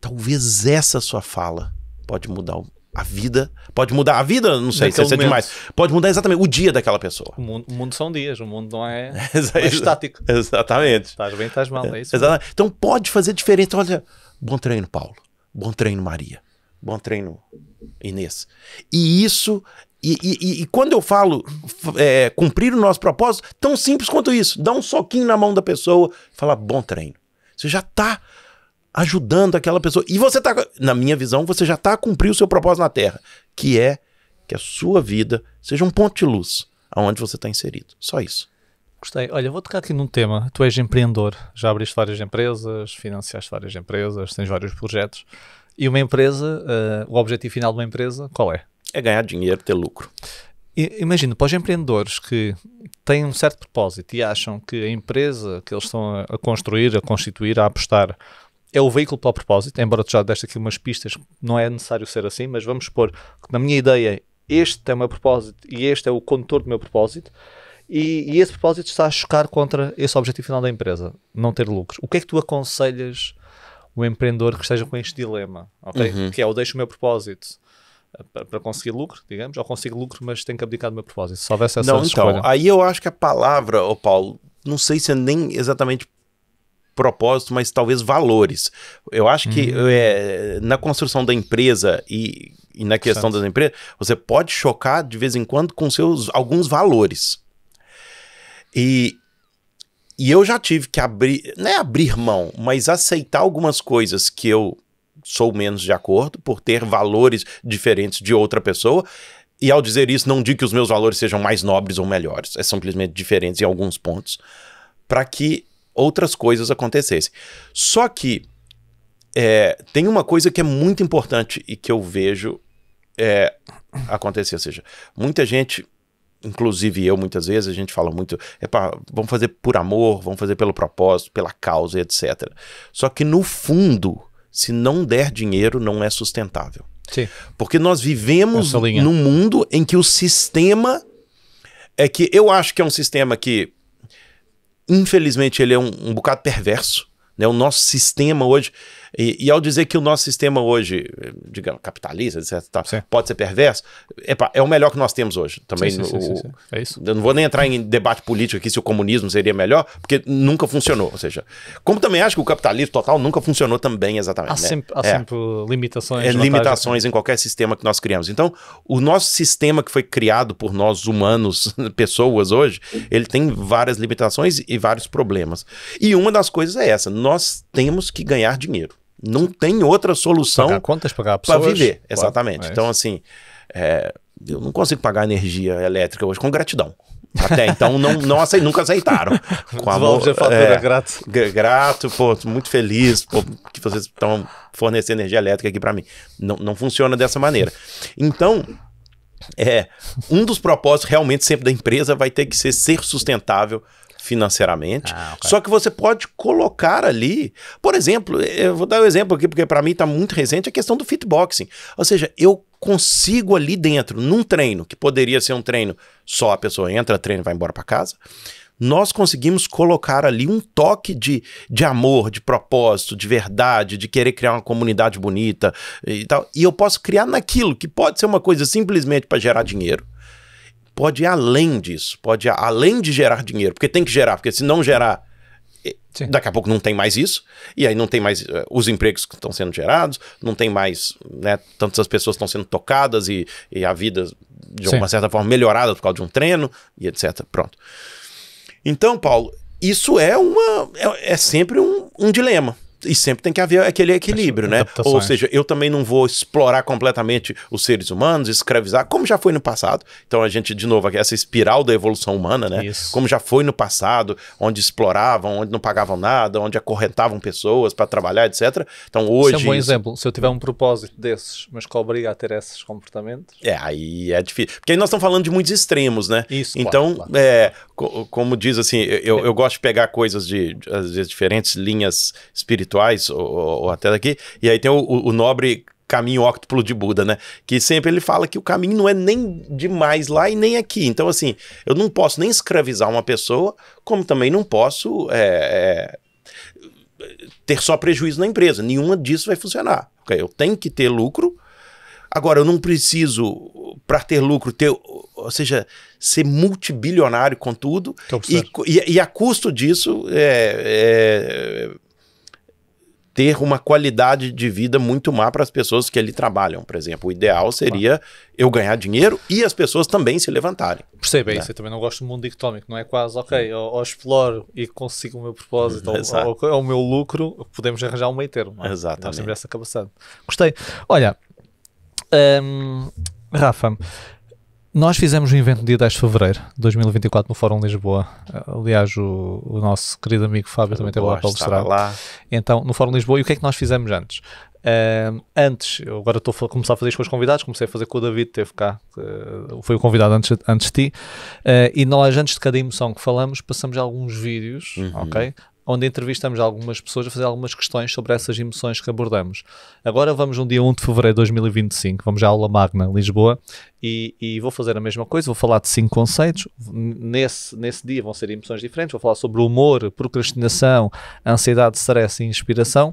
Speaker 1: Talvez essa sua fala pode mudar o a vida. Pode mudar a vida, não sei se é demais. Pode mudar exatamente o dia daquela pessoa. O
Speaker 2: mundo, o mundo são dias, o mundo não é, não é estático. Exatamente. Estás bem, estás mal, é isso. Exatamente.
Speaker 1: Então pode fazer diferente. Olha, bom treino, Paulo. Bom treino, Maria. Bom treino, Inês. E isso. E, e, e quando eu falo é, cumprir o nosso propósito, tão simples quanto isso. Dá um soquinho na mão da pessoa e bom treino. Você já está ajudando aquela pessoa. E você tá, na minha visão, você já tá cumprindo o seu
Speaker 2: propósito na Terra,
Speaker 1: que é que a sua vida seja um ponto de luz aonde você está inserido.
Speaker 2: Só isso. Gostei. Olha, vou tocar aqui num tema. Tu és empreendedor, já abriste várias empresas, financiaste várias empresas, tens vários projetos. E uma empresa, uh, o objetivo final de uma empresa, qual é? É ganhar dinheiro, ter lucro. Imagino, para os empreendedores que têm um certo propósito e acham que a empresa que eles estão a construir, a constituir, a apostar, é o veículo para o propósito, embora tu já deste aqui umas pistas, não é necessário ser assim, mas vamos supor que na minha ideia este é o meu propósito e este é o condutor do meu propósito e, e esse propósito está a chocar contra esse objetivo final da empresa, não ter lucros. O que é que tu aconselhas o empreendedor que esteja com este dilema, Uhum. Que é, eu deixo o meu propósito eh, para conseguir lucro, digamos, ou consigo lucro, mas tenho que abdicar do meu propósito. Se houvesse essa não, então, escolha. Então,
Speaker 1: aí eu acho que a palavra, oh Paulo, não sei se é nem exatamente propósito, mas talvez valores. Eu acho uhum. que hum. é, na construção da empresa e, e na questão certo. das empresas, você pode chocar de vez em quando com seus alguns valores. E, e eu já tive que abrir, não é abrir mão, mas aceitar algumas coisas que eu sou menos de acordo por ter valores diferentes de outra pessoa. E ao dizer isso, não digo que os meus valores sejam mais nobres ou melhores, é simplesmente diferentes em alguns pontos, para que outras coisas acontecessem. Só que é, tem uma coisa que é muito importante e que eu vejo é, acontecer, ou seja, muita gente inclusive eu muitas vezes a gente fala muito é vamos fazer por amor vamos fazer pelo propósito pela causa etc só que no fundo se não der dinheiro não é sustentável Sim. Porque nós vivemos num mundo em que o sistema é que eu acho que é um sistema que Infelizmente, ele é um, um bocado perverso. Né? O nosso sistema hoje e, e, ao dizer que o nosso sistema hoje, digamos, capitalista, etc, pode ser perverso, epa, é o melhor que nós temos hoje. Também sim, sim, o, sim, É isso. Eu não vou nem entrar em debate político aqui se o comunismo seria melhor, porque nunca funcionou. Ou seja, como também acho que o capitalismo total nunca funcionou também exatamente. Há né? sempre, né? há é. sempre
Speaker 2: limitações. É, limitações né? em
Speaker 1: qualquer sistema que nós criamos. Então, o nosso sistema que foi criado por nós humanos, pessoas hoje, ele tem várias limitações e vários problemas. E uma das coisas é essa: nós temos que ganhar dinheiro. Não tem outra solução. Pagar contas, pagar Para viver, exatamente. Claro, é então, assim, é, eu não consigo pagar energia elétrica hoje com gratidão. Até então não, não nunca aceitaram. Com amor, de fatura é, grato. Grato, pô, muito feliz pô, que vocês estão fornecendo energia elétrica aqui para mim. Não, não funciona dessa maneira. Então, é, um dos propósitos realmente sempre da empresa vai ter que ser ser sustentável financeiramente. Ah, okay. Só que você pode colocar ali, por exemplo, eu vou dar um exemplo aqui porque para mim está muito recente a questão do fitboxing. Ou seja, eu consigo ali dentro, num treino que poderia ser um treino só a pessoa entra, treina, vai embora para casa. Nós conseguimos colocar ali um toque de, de amor, de propósito, de verdade, de querer criar uma comunidade bonita e tal. E eu posso criar naquilo que pode ser uma coisa simplesmente para gerar dinheiro pode ir além disso, pode ir além de gerar dinheiro, porque tem que gerar, porque se não gerar, Sim. daqui a pouco não tem mais isso, e aí não tem mais uh, os empregos que estão sendo gerados, não tem mais, né, tantas pessoas estão sendo tocadas e, e a vida, de Sim. uma certa forma, melhorada por causa de um treino e etc. Pronto. Então, Paulo, isso é uma. é, é sempre um, um dilema. E sempre tem que haver aquele equilíbrio, né? Ou seja, eu também não vou explorar completamente os seres humanos, escravizar, como já foi no passado. Então a gente, de novo, essa espiral da evolução humana, né? Isso. Como já foi no passado, onde exploravam, onde não pagavam nada, onde acorrentavam pessoas para trabalhar, etc. Então hoje. Isso é um bom exemplo.
Speaker 2: Se eu tiver um propósito desses, mas que obriga a ter esses comportamentos.
Speaker 1: É, aí é difícil. Porque aí nós estamos falando de muitos extremos, né? Isso. Então, claro, claro. É, como diz assim, eu, eu gosto de pegar coisas de, às vezes, diferentes linhas espirituais ou, ou até daqui, e aí tem o, o nobre caminho óctuplo de Buda, né? Que sempre ele fala que o caminho não é nem demais lá e nem aqui. Então, assim, eu não posso nem escravizar uma pessoa, como também não posso é, é, ter só prejuízo na empresa. Nenhuma disso vai funcionar. Okay? Eu tenho que ter lucro Agora, eu não preciso, para ter lucro, ter, ou seja, ser multibilionário com tudo. E, e, e, a custo disso, é, é, ter uma qualidade de vida muito má para as pessoas que ali trabalham. Por exemplo, o ideal seria eu ganhar dinheiro e as pessoas também se levantarem. Perceba né? isso, eu
Speaker 2: também não gosto do mundo dicotômico, não é quase, ok, ou, ou exploro e consigo o meu propósito, ou, ou, o meu lucro, podemos arranjar um meio termo. É? Exatamente. Nós temos essa capacidade. Gostei. Olha, um, Rafa, nós fizemos um evento no dia 10 de fevereiro de 2024 no Fórum Lisboa. Aliás, o, o nosso querido amigo Fábio, também esteve lá para ilustrar. Lá. Então, no Fórum Lisboa, e o que é que nós fizemos antes? Um, antes, eu agora estou a começar a fazer isto com os convidados, comecei a fazer com o David, teve cá, uh, foi o convidado antes, antes de ti, uh, e nós, antes de cada emoção que falamos, passamos alguns vídeos, uhum. ok? onde entrevistamos algumas pessoas a fazer algumas questões sobre essas emoções que abordamos. Agora vamos no dia 1 de fevereiro de 2025, vamos à aula magna, Lisboa, e, e vou fazer a mesma coisa, vou falar de cinco conceitos. Nesse, nesse dia vão ser emoções diferentes, vou falar sobre humor, procrastinação, ansiedade, stress e inspiração.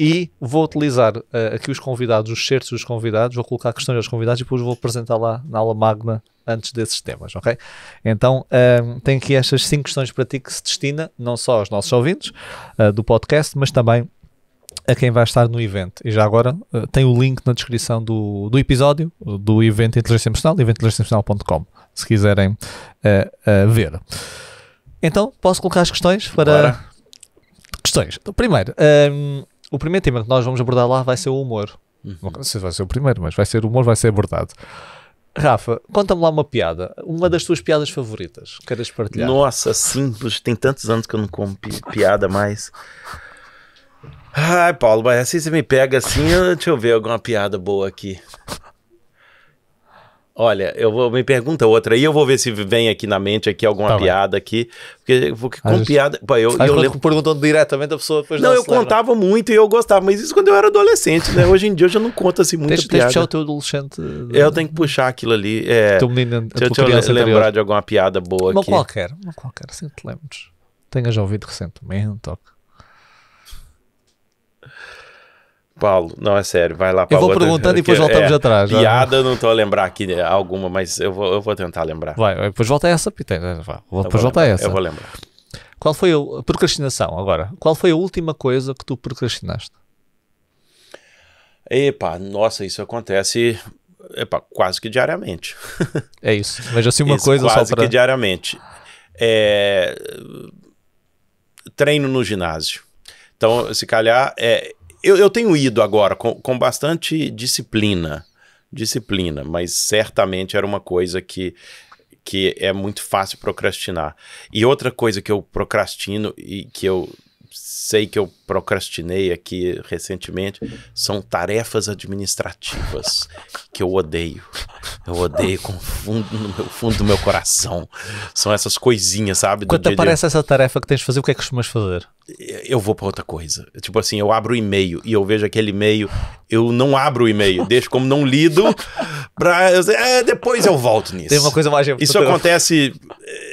Speaker 2: E vou utilizar uh, aqui os convidados, os certos dos convidados, vou colocar questões aos convidados e depois vou apresentar lá na aula magna antes desses temas, ok? Então, um, tenho aqui estas cinco questões para ti que se destina não só aos nossos ouvintes uh, do podcast, mas também a quem vai estar no evento. E já agora uh, tem o link na descrição do, do episódio do evento Inteligência Emocional, eventointeligenciaemocional.com, se quiserem uh, uh, ver. Então, posso colocar as questões para... Questões. Então, primeiro, um, o primeiro tema que nós vamos abordar lá vai ser o humor. Uhum. Não sei se vai ser o primeiro, mas vai ser o humor, vai ser abordado. Rafa, conta-me lá uma piada. Uma das tuas piadas favoritas. Queres partilhar? Nossa,
Speaker 1: simples. Tem tantos anos que eu não como pi piada mais. Ai, Paulo, mas assim você me pega assim. Deixa eu ver alguma piada boa aqui. Olha, eu vou me pergunta outra e eu vou ver se vem aqui na mente aqui alguma tá, piada vai. aqui, porque, porque com gente, piada, pô, eu, eu lembro
Speaker 2: perguntando diretamente a pessoa depois Não, eu lembra. Né?
Speaker 1: contava muito e eu gostava, mas isso quando eu era adolescente, né? Hoje em dia eu já não conto assim muita deixa, piada. Deixa puxar o teu adolescente. É, eu tenho que puxar aquilo ali, é. Teu menino, deixa, deixa eu lembrar de alguma piada
Speaker 2: boa uma aqui. Uma qualquer, uma qualquer, assim te lembres. Tenhas ouvido recentemente, ou
Speaker 1: Paulo, não é sério, vai lá para Eu vou outra, perguntando e depois voltamos é, atrás. Piada, não estou a lembrar aqui né, alguma, mas eu vou, eu vou tentar lembrar.
Speaker 2: Vai, depois volta a essa, Peter. Depois volta a essa. Eu vou lembrar. Qual foi a procrastinação agora? Qual foi a última coisa que tu procrastinaste?
Speaker 1: Epa, nossa, isso acontece epa, quase que diariamente. é isso. Mas assim uma isso, coisa quase só para que diariamente. É... treino no ginásio. Então, se calhar, é, eu, eu tenho ido agora com, com bastante disciplina, disciplina, mas certamente era uma coisa que que é muito fácil procrastinar. E outra coisa que eu procrastino e que eu sei que eu procrastinei aqui recentemente são tarefas administrativas que eu odeio. Eu odeio com fundo no meu fundo do meu coração. São essas coisinhas, sabe? Quando aparece dia... essa
Speaker 2: tarefa que tens de fazer, o que é que costumas fazer? eu vou para outra coisa.
Speaker 1: Tipo assim, eu abro o e-mail e eu vejo aquele e-mail, eu não abro o e-mail, deixo como não lido, pra, eu, é, depois eu volto nisso. Tem uma coisa mais... Isso acontece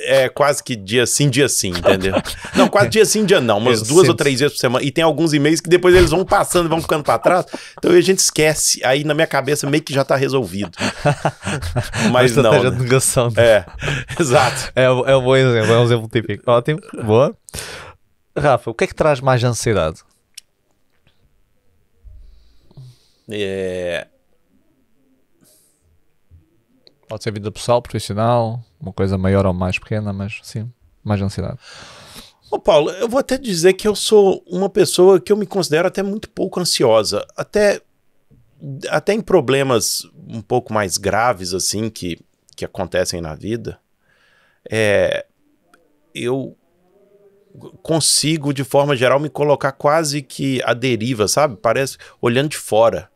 Speaker 1: é, quase que dia sim, dia sim, entendeu? não, quase dia sim, dia não, mas duas sinto. ou três vezes por semana. E tem alguns e-mails que depois eles vão passando, vão ficando para trás, então a gente esquece. Aí na minha cabeça meio que já
Speaker 2: tá resolvido. mas tá não. Né? É, exato. É, é um bom exemplo, é um exemplo típico. Ótimo, boa. Rafa, o que é que traz mais ansiedade? É... Pode ser vida pessoal, profissional, uma coisa maior ou mais pequena, mas sim, mais ansiedade. Ô Paulo, eu vou até dizer que eu sou uma pessoa
Speaker 1: que eu me considero até muito pouco ansiosa. Até, até em problemas um pouco mais graves, assim, que, que acontecem na vida, é, eu consigo, de forma geral, me colocar quase que à deriva, sabe? Parece olhando de fora.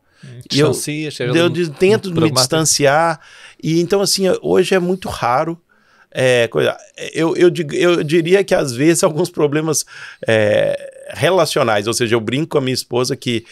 Speaker 2: E eu, eu, eu tento me
Speaker 1: distanciar. E então, assim, hoje é muito raro. É, coisa, eu, eu, eu diria que às vezes alguns problemas é, relacionais, ou seja, eu brinco com a minha esposa que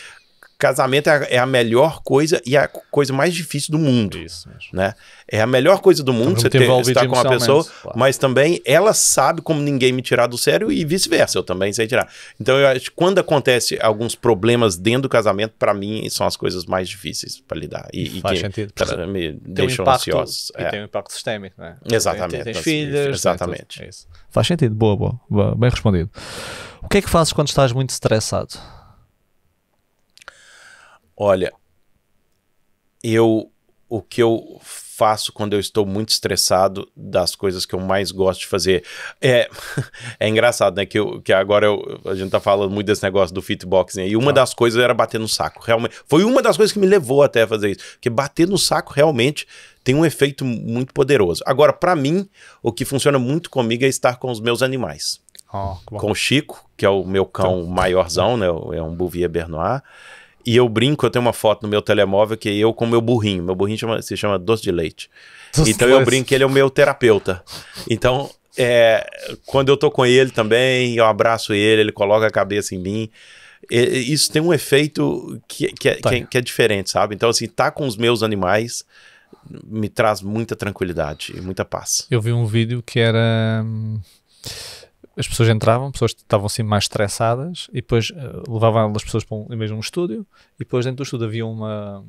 Speaker 1: casamento é a, é a, melhor coisa e a coisa mais difícil do mundo. Isso, Né? É a melhor coisa do mundo então você ter, estar com uma pessoa, claro. mas também ela sabe como ninguém me tirar do sério e vice-versa, eu também sei tirar. Então eu acho que quando acontece alguns problemas dentro do casamento, para mim são as coisas mais difíceis para lidar. E, e Faz que sentido. Pra, me tem deixam um impacto, ansiosos. E é. tem
Speaker 2: um impacto sistêmico, é? assim, né? Exatamente. Tem, tem, tem filhos. Exatamente. Tem Faz sentido, boa, boa, boa. Bem respondido. O que é que fazes quando estás muito estressado?
Speaker 1: Olha, eu o que eu faço quando eu estou muito estressado das coisas que eu mais gosto de fazer. É, é engraçado, né? Que, eu, que agora eu, a gente tá falando muito desse negócio do fitboxing. Né? E uma ah. das coisas era bater no saco. Realmente, foi uma das coisas que me levou até a fazer isso. Porque bater no saco realmente tem um efeito muito poderoso. Agora, para mim, o que funciona muito comigo é estar com os meus animais. Oh, com o Chico, que é o meu cão então... maiorzão, né? É um Bouvier Bernois e eu brinco, eu tenho uma foto no meu telemóvel que é eu com meu burrinho. Meu burrinho chama, se chama Doce de Leite. Doce então eu brinco que ele é o meu terapeuta. Então, é, quando eu tô com ele também, eu abraço ele, ele coloca a cabeça em mim. E, isso tem um efeito que, que, é, que, é, tá. que é diferente, sabe? Então, assim, tá com os meus animais me traz muita tranquilidade e muita paz.
Speaker 2: Eu vi um vídeo que era hum, as pessoas entravam, pessoas estavam assim, mais estressadas e depois uh, levavam as pessoas para um, mesmo um estúdio e depois dentro do estúdio havia uma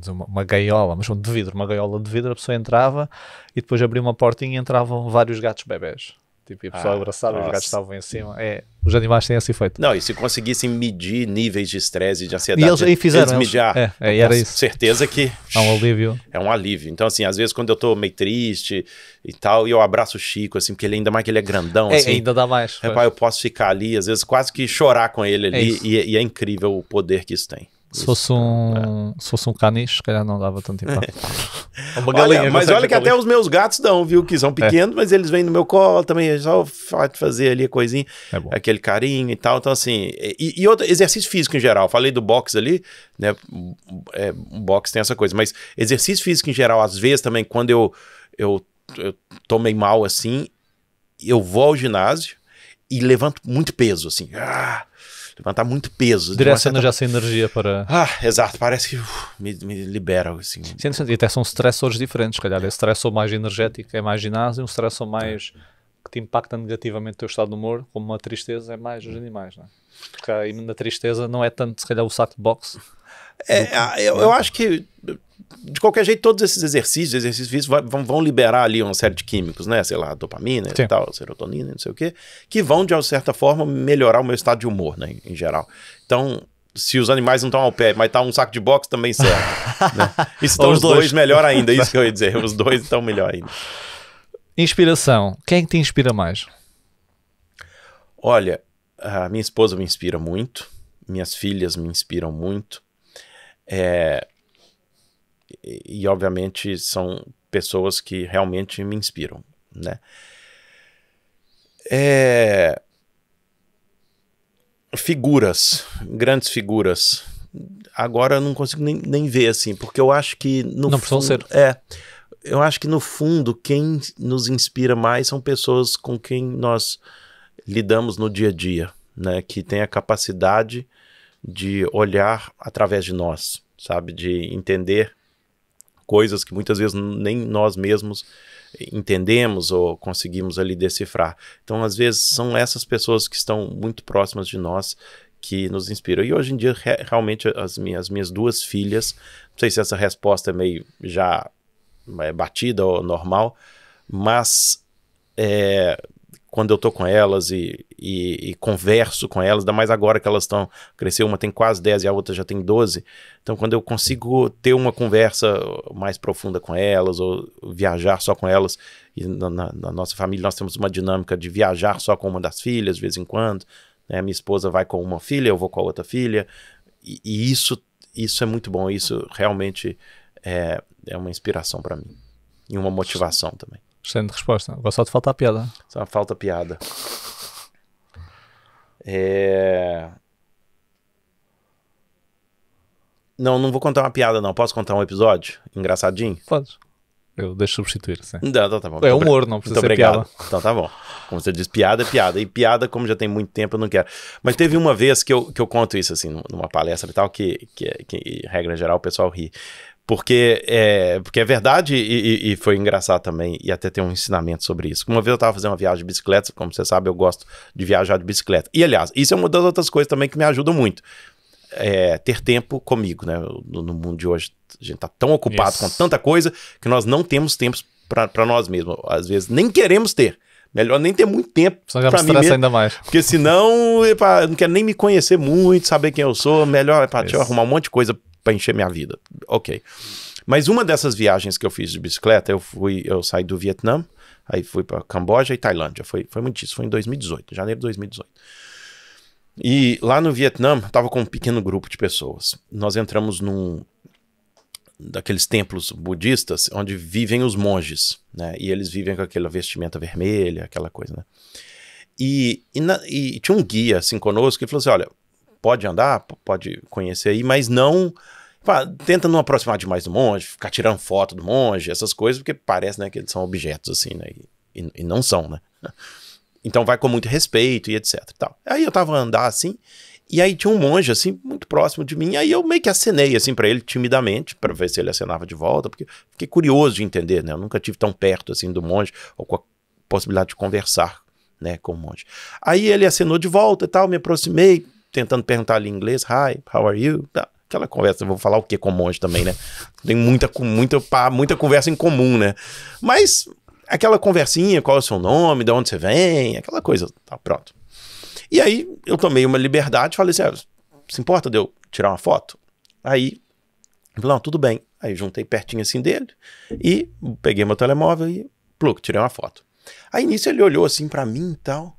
Speaker 2: dizer, uma, uma gaiola, mas de vidro, uma gaiola de vidro, a pessoa entrava e depois abria uma portinha e entravam vários gatos bebés. Tipo, e o pessoal ah, nossa. os gatos estavam em cima. É, os animais têm esse efeito.
Speaker 1: Não, e se conseguissem medir níveis de estresse e de ansiedade. E eles, e fizeram. Eles, mediar. É, é, era isso. Certeza que. É um alívio. É um alívio. Então, assim, às vezes quando eu tô meio triste e tal, e eu abraço o Chico, assim, porque ele ainda mais que ele é grandão. É, assim, ainda dá mais. Rapaz, é, eu posso ficar ali, às vezes quase que chorar com ele ali. É e, é, e é incrível o poder que isso tem.
Speaker 2: Se fosse, um, é. se fosse um caniche, se calhar não dava tanto impacto. É. uma galinha, olha, mas olha que até os
Speaker 1: meus gatos dão, viu? Que são é. pequenos, é. mas eles vêm no meu colo também. É só fazer ali a coisinha, é aquele carinho e tal. Então, assim. E, e, outro, exercício físico em geral. Falei do boxe ali, né? É, boxe tem essa coisa, mas exercício físico em geral, às vezes também, quando eu, eu, eu tomei mal assim, eu vou ao ginásio e levanto muito peso, assim. Ah! levantar muito peso. direciona certa...
Speaker 2: já essa energia para. Ah, exato.
Speaker 1: Parece que uf, me,
Speaker 2: me libera. Assim. Sim, sim, e até são stressores diferentes, calhar. É stressor mais energético, é mais ginásio, um stressor mais é. que te impacta negativamente o teu estado de humor, como uma tristeza, é mais os animais, não é? Porque a na tristeza não é tanto, se calhar, o saco de boxe. É, ah, eu, eu acho
Speaker 1: que de qualquer jeito, todos esses exercícios, exercícios físicos, vão, vão liberar ali uma série de químicos, né? Sei lá, dopamina Sim. e tal, serotonina, não sei o quê, que vão, de certa forma, melhorar o meu estado de humor, né? Em geral. Então, se os animais não estão ao pé, mas tá um saco de boxe, também serve. né? E se estão os dois, dois melhor ainda, isso que eu ia dizer. Os dois estão melhor ainda.
Speaker 2: Inspiração. Quem é te inspira mais?
Speaker 1: Olha, a minha esposa me inspira muito, minhas filhas me inspiram muito. É, e, e obviamente são pessoas que realmente me inspiram, né? É... Figuras, grandes figuras. Agora eu não consigo nem, nem ver assim, porque eu acho que no não fundo, ser. é, eu acho que no fundo quem nos inspira mais são pessoas com quem nós lidamos no dia a dia, né? Que tem a capacidade de olhar através de nós, sabe, de entender coisas que muitas vezes nem nós mesmos entendemos ou conseguimos ali decifrar. Então, às vezes, são essas pessoas que estão muito próximas de nós que nos inspiram. E hoje em dia, re realmente, as minhas, as minhas duas filhas, não sei se essa resposta é meio já é batida ou normal, mas é, quando eu tô com elas e, e, e converso com elas, ainda mais agora que elas estão. Cresceu, uma tem quase 10 e a outra já tem 12. Então, quando eu consigo ter uma conversa mais profunda com elas, ou viajar só com elas, e na, na, na nossa família nós temos uma dinâmica de viajar só com uma das filhas de vez em quando. Né? Minha esposa vai com uma filha, eu vou com a outra filha. E, e isso, isso é muito bom, isso realmente é, é uma inspiração para mim. E uma motivação também.
Speaker 2: Excelente resposta. Agora só te falta a piada.
Speaker 1: Só falta a piada. É... Não, não vou contar uma piada, não. Posso contar um episódio? Engraçadinho? Pode. Eu
Speaker 2: deixo substituir, sim.
Speaker 1: Não, então tá bom. É humor, não precisa Muito ser obrigado. piada. Então tá bom. Como você diz, piada é piada. E piada, como já tem muito tempo, eu não quero. Mas teve uma vez que eu, que eu conto isso, assim, numa palestra e tal, que, que, que regra geral, o pessoal ri. Porque é, porque é verdade e, e, e, foi engraçado também, e até tem um ensinamento sobre isso. Uma vez eu estava fazendo uma viagem de bicicleta, como você sabe, eu gosto de viajar de bicicleta. E aliás, isso é uma das outras coisas também que me ajuda muito. É, ter tempo comigo, né? No, no, mundo de hoje, a gente está tão ocupado isso. com tanta coisa que nós não temos tempo para nós mesmos. Às vezes nem queremos ter. Melhor nem ter muito tempo. para já pra é mim mesmo, ainda mais. Porque senão, epa, não quero nem me conhecer muito, saber quem eu sou. Melhor, epa, deixa eu arrumar um monte de coisa para encher minha vida. Ok. Mas uma dessas viagens que eu fiz de bicicleta, eu fui, eu saí do Vietnã, aí fui para Camboja e Tailândia. Foi, foi muito isso, foi em 2018, janeiro de 2018. E lá no Vietnã, estava com um pequeno grupo de pessoas. Nós entramos num daqueles templos budistas onde vivem os monges, né? E eles vivem com aquela vestimenta vermelha, aquela coisa, né? E, e, na, e tinha um guia assim conosco que falou assim: olha, pode andar, pode conhecer aí, mas não. tenta não aproximar demais do monge, ficar tirando foto do monge, essas coisas, porque parece né, que eles são objetos, assim, né? E, e não são, né? Então vai com muito respeito e etc. E tal. Aí eu tava andar assim, e aí tinha um monge, assim, muito próximo de mim. Aí eu meio que acenei, assim, para ele, timidamente, para ver se ele acenava de volta, porque fiquei curioso de entender, né? Eu nunca tive tão perto, assim, do monge, ou com a possibilidade de conversar, né, com o monge. Aí ele acenou de volta e tal, me aproximei, tentando perguntar ali em inglês, hi, how are you? Tá, aquela conversa, vou falar o que com o monge também, né? Tem muita, muita, muita conversa em comum, né? Mas aquela conversinha, qual é o seu nome, de onde você vem, aquela coisa, tá pronto. E aí eu tomei uma liberdade, falei assim, ah, se importa de eu tirar uma foto? Aí, falou, não, tudo bem. Aí juntei pertinho assim dele e peguei meu telemóvel e, pluk tirei uma foto. Aí nisso ele olhou assim para mim e tal.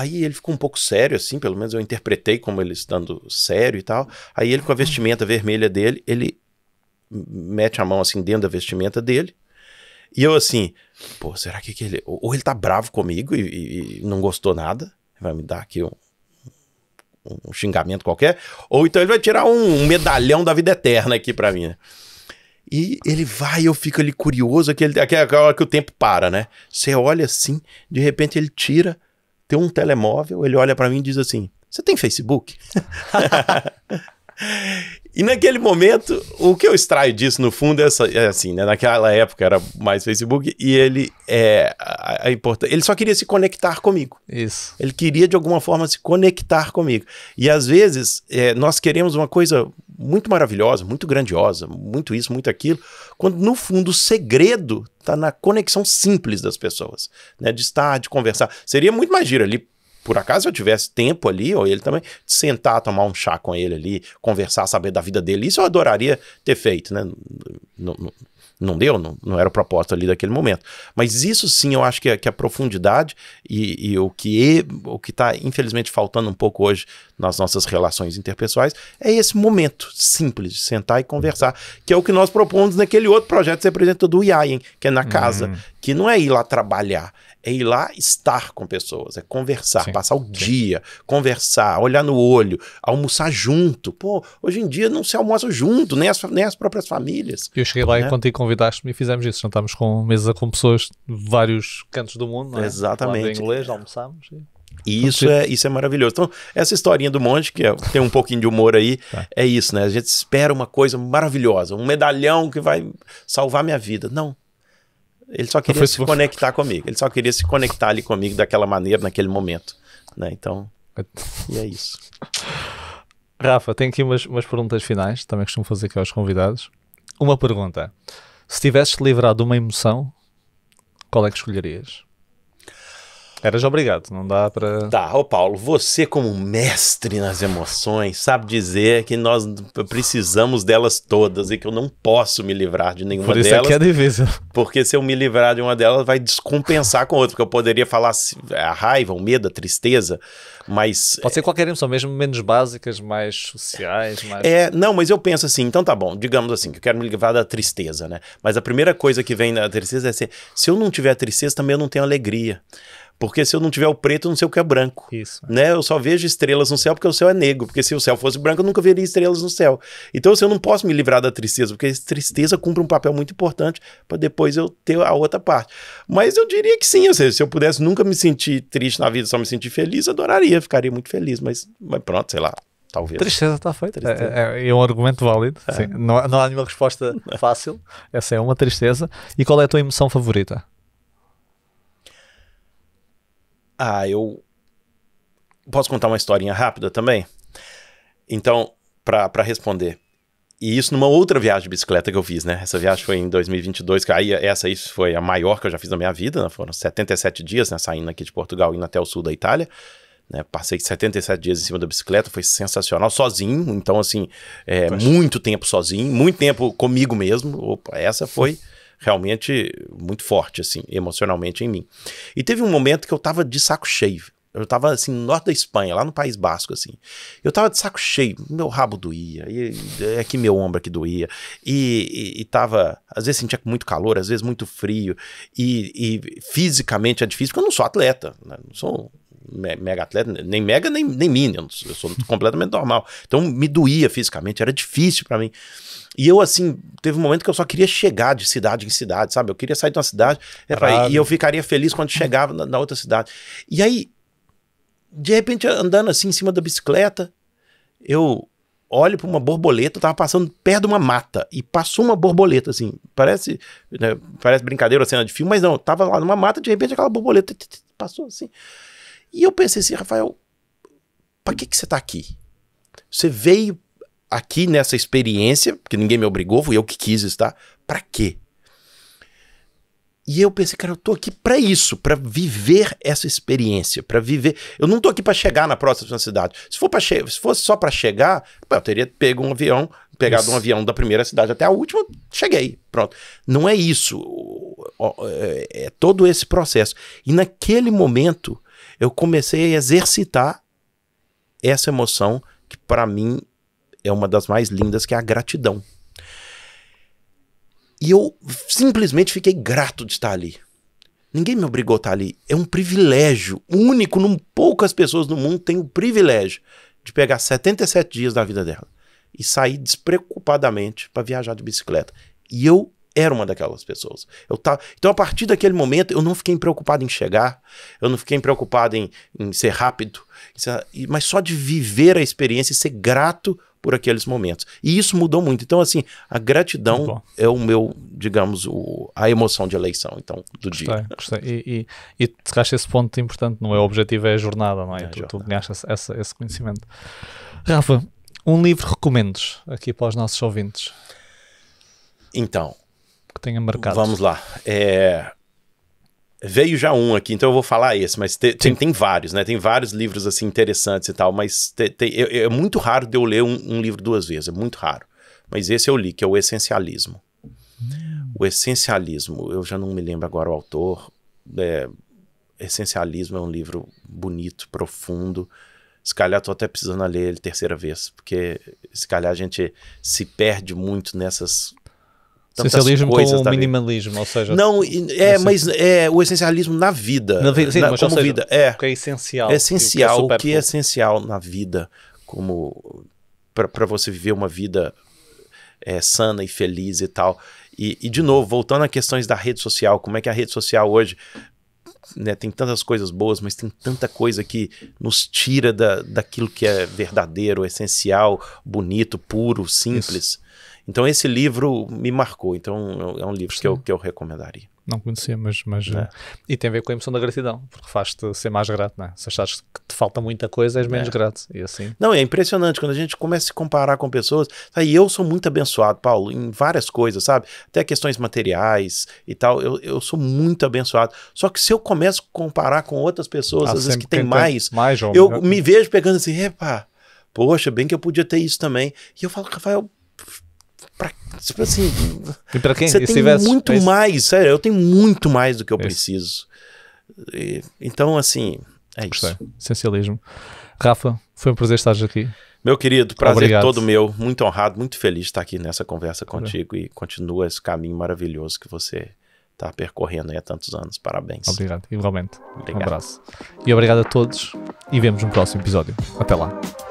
Speaker 1: Aí ele ficou um pouco sério, assim, pelo menos eu interpretei como ele estando sério e tal. Aí ele, com a vestimenta vermelha dele, ele mete a mão assim dentro da vestimenta dele. E eu assim, pô, será que, que ele. Ou ele tá bravo comigo e, e, e não gostou nada, vai me dar aqui um, um xingamento qualquer, ou então ele vai tirar um, um medalhão da vida eterna aqui para mim. E ele vai, eu fico ali curioso, aquele, aquela hora que o tempo para, né? Você olha assim, de repente ele tira tem um telemóvel, ele olha para mim e diz assim: Você tem Facebook? e naquele momento, o que eu extraio disso, no fundo, é, é, assim, né? Naquela época era mais Facebook, e ele é a, a Ele só queria se conectar comigo. Isso. Ele queria, de alguma forma, se conectar comigo. E às vezes é, nós queremos uma coisa muito maravilhosa, muito grandiosa, muito isso, muito aquilo, quando no fundo o segredo está na conexão simples das pessoas, né? De estar, de conversar. Seria muito mais giro ali por acaso eu tivesse tempo ali, ou ele também, de sentar, tomar um chá com ele ali, conversar, saber da vida dele. Isso eu adoraria ter feito, né? não deu, não, não era o propósito ali daquele momento. Mas isso sim eu acho que, que a profundidade e, e o que o que está infelizmente faltando um pouco hoje nas nossas relações interpessoais é esse momento simples de sentar e conversar, uhum. que é o que nós propomos naquele outro projeto que você apresentou do IAI, hein, que é na casa, uhum que não é ir lá trabalhar, é ir lá estar com pessoas, é conversar, sim, passar o sim. dia, conversar, olhar no olho, almoçar junto. Pô, hoje em dia não se almoça junto, nem as, nem as próprias
Speaker 2: famílias. Eu cheguei lá né? enquanto te convidaste-me e fizemos isso. Jantámos com mesa com pessoas de vários cantos do mundo, é? Exatamente. Em inglês, almoçámos. E... E então, isso é, isso é maravilhoso. Então, essa
Speaker 1: historinha do monte, que é, tem um pouquinho de humor aí, tá. é isso, né? A gente espera uma coisa maravilhosa, um medalhão que vai salvar minha vida. Não, ele só queria se conectar comigo. Ele só queria se conectar ali comigo daquela maneira, naquele momento. Né? Então,
Speaker 2: e é isso. Rafa, tenho aqui umas, umas perguntas finais, também costumo fazer aqui aos convidados. Uma pergunta: se tivesses livrado de uma emoção, qual é que escolherias?
Speaker 1: Era já obrigado, não dá para. Tá, ô Paulo, você, como mestre nas emoções, sabe dizer que nós precisamos delas todas e que eu não posso me livrar de nenhuma delas. Por isso delas, aqui é a divisa. Porque se eu me livrar de uma delas, vai descompensar com outra, porque eu poderia falar a raiva, o medo, a tristeza, mas.
Speaker 2: Pode ser qualquer emoção, mesmo menos básicas, mais sociais. Mais... É, não,
Speaker 1: mas eu penso assim, então tá bom, digamos assim, que eu quero me livrar da tristeza, né? Mas a primeira coisa que vem da tristeza é ser, se eu não tiver tristeza, também eu não tenho alegria. Porque se eu não tiver o preto, eu não sei o que é branco. Isso. Né? Eu só vejo estrelas no céu porque o céu é negro. Porque se o céu fosse branco, eu nunca veria estrelas no céu. Então, assim, eu não posso me livrar da tristeza, porque tristeza cumpre um papel muito importante para depois eu ter a outra parte. Mas eu diria que sim, ou seja, se eu pudesse nunca me sentir triste na vida, só me sentir feliz, adoraria, ficaria muito feliz. Mas, mas pronto, sei lá. Talvez. Tristeza está feita. É,
Speaker 2: é, é, um argumento válido. É. Não, não há nenhuma resposta fácil. Essa é uma tristeza. E qual é a tua emoção favorita?
Speaker 1: Ah, eu. Posso contar uma historinha rápida também? Então, para responder. E isso numa outra viagem de bicicleta que eu fiz, né? Essa viagem foi em 2022, que aí essa isso foi a maior que eu já fiz na minha vida, né? foram 77 dias, né? Saindo aqui de Portugal, indo até o sul da Itália. Né? Passei 77 dias em cima da bicicleta, foi sensacional, sozinho, então assim, é, muito tempo sozinho, muito tempo comigo mesmo. Opa, essa foi realmente muito forte, assim, emocionalmente em mim. E teve um momento que eu tava de saco cheio. Eu tava, assim, no norte da Espanha, lá no País Basco, assim. Eu tava de saco cheio, meu rabo doía, e, é e aqui meu ombro que doía. E, e, e, tava, às vezes sentia muito calor, às vezes muito frio. E, e fisicamente é difícil, porque eu não sou atleta, né? não sou mega atleta, nem mega, nem, nem minions. Eu sou completamente normal. Então me doía fisicamente, era difícil para mim. E eu, assim, teve um momento que eu só queria chegar de cidade em cidade, sabe? Eu queria sair de uma cidade é, e eu ficaria feliz quando chegava na, na outra cidade. E aí, de repente, andando assim em cima da bicicleta, eu olho para uma borboleta, eu tava passando perto de uma mata e passou uma borboleta assim. Parece, né, parece brincadeira cena de filme, mas não, tava lá numa mata, de repente aquela borboleta passou assim. E eu pensei assim, Rafael, para que que você tá aqui? Você veio aqui nessa experiência, porque ninguém me obrigou, fui eu que quis estar, para quê? E eu pensei, cara, eu tô aqui para isso, para viver essa experiência, para viver. Eu não tô aqui para chegar na próxima cidade. Se, for pra se fosse só para chegar, eu teria pego um avião, pegado isso. um avião da primeira cidade até a última, cheguei, pronto. Não é isso. É, é todo esse processo. E naquele momento, eu comecei a exercitar essa emoção que para mim é uma das mais lindas, que é a gratidão. E eu simplesmente fiquei grato de estar ali. Ninguém me obrigou a estar ali. É um privilégio único. Num, poucas pessoas no mundo têm o privilégio de pegar 77 dias da vida dela e sair despreocupadamente para viajar de bicicleta. E eu era uma daquelas pessoas. Eu tava... Então, a partir daquele momento, eu não fiquei preocupado em chegar, eu não fiquei preocupado em, em ser rápido, mas só de viver a experiência e ser grato por aqueles momentos. E isso mudou muito. Então, assim, a gratidão é o meu, digamos, o, a emoção de eleição, então, do gostei, dia.
Speaker 2: Gostei. E, e, acha esse ponto importante, não é? O objetivo é a jornada, não é? é tu, jornada. ganhaste esse conhecimento. Rafa, um livro recomendas aqui para os nossos ouvintes? Então. Que tenha marcado. Vamos lá.
Speaker 1: É, Veio já um aqui, então eu vou falar esse, mas te, tem, tem vários, né? Tem vários livros assim interessantes e tal, mas te, te, é, é, muito raro de eu ler um, um, livro duas vezes, é muito raro. Mas esse eu li, que é o Essencialismo. Hum. O Essencialismo, eu já não me lembro agora o autor. É, Essencialismo é um livro bonito, profundo. Se calhar tô até precisando ler ele terceira vez, porque se calhar a gente se perde muito nessas Essencialismo coisas, com tá o minimalismo, ou seja... Não, é, assim. mas é o essencialismo na vida. Na vida, sim, na, mas como seja, vida. É, que é essencial. É, é essencial, o que é, o que é essencial na vida, como para você viver uma vida é, sana e feliz e tal. E, e, de novo, voltando a questões da rede social, como é que a rede social hoje né, tem tantas coisas boas, mas tem tanta coisa que nos tira da, daquilo que é verdadeiro, essencial, bonito, puro, simples. Isso. Então esse livro me marcou, então é um é livro que eu, que eu recomendaria.
Speaker 2: Não conhecia, mas. mas é. E tem a ver com a emoção da gratidão, porque faz-te ser mais grato, não é? Se achares que te falta muita coisa, és menos é. grato. E assim.
Speaker 1: Não, é impressionante quando a gente começa a se comparar com pessoas. Sabe? Tá, e eu sou muito abençoado, Paulo, em várias coisas, sabe? Até questões materiais e tal. Eu, eu sou muito abençoado. Só que se eu começo a comparar com outras pessoas, ah, às vezes que tem mais, mais eu melhor. Né? me vejo pegando assim, epa, poxa, bem que eu podia ter isso também. E eu falo, Rafael, Pra, tipo assim,
Speaker 2: e pra quem você tem tivesse, muito mais,
Speaker 1: sério, eu tenho muito mais do que eu isso. preciso.
Speaker 2: E, então, assim, é isso. Essencialismo. Rafa, foi um prazer estar aqui. Meu querido, prazer Obrigado. todo
Speaker 1: meu. Muito honrado, muito feliz de estar aqui nessa conversa contigo e continua esse caminho maravilhoso que você está percorrendo há tantos anos. Parabéns. Obrigado,
Speaker 2: igualmente. Obrigado. Um abraço. E obrigado a todos e vemos no próximo episódio. Até lá.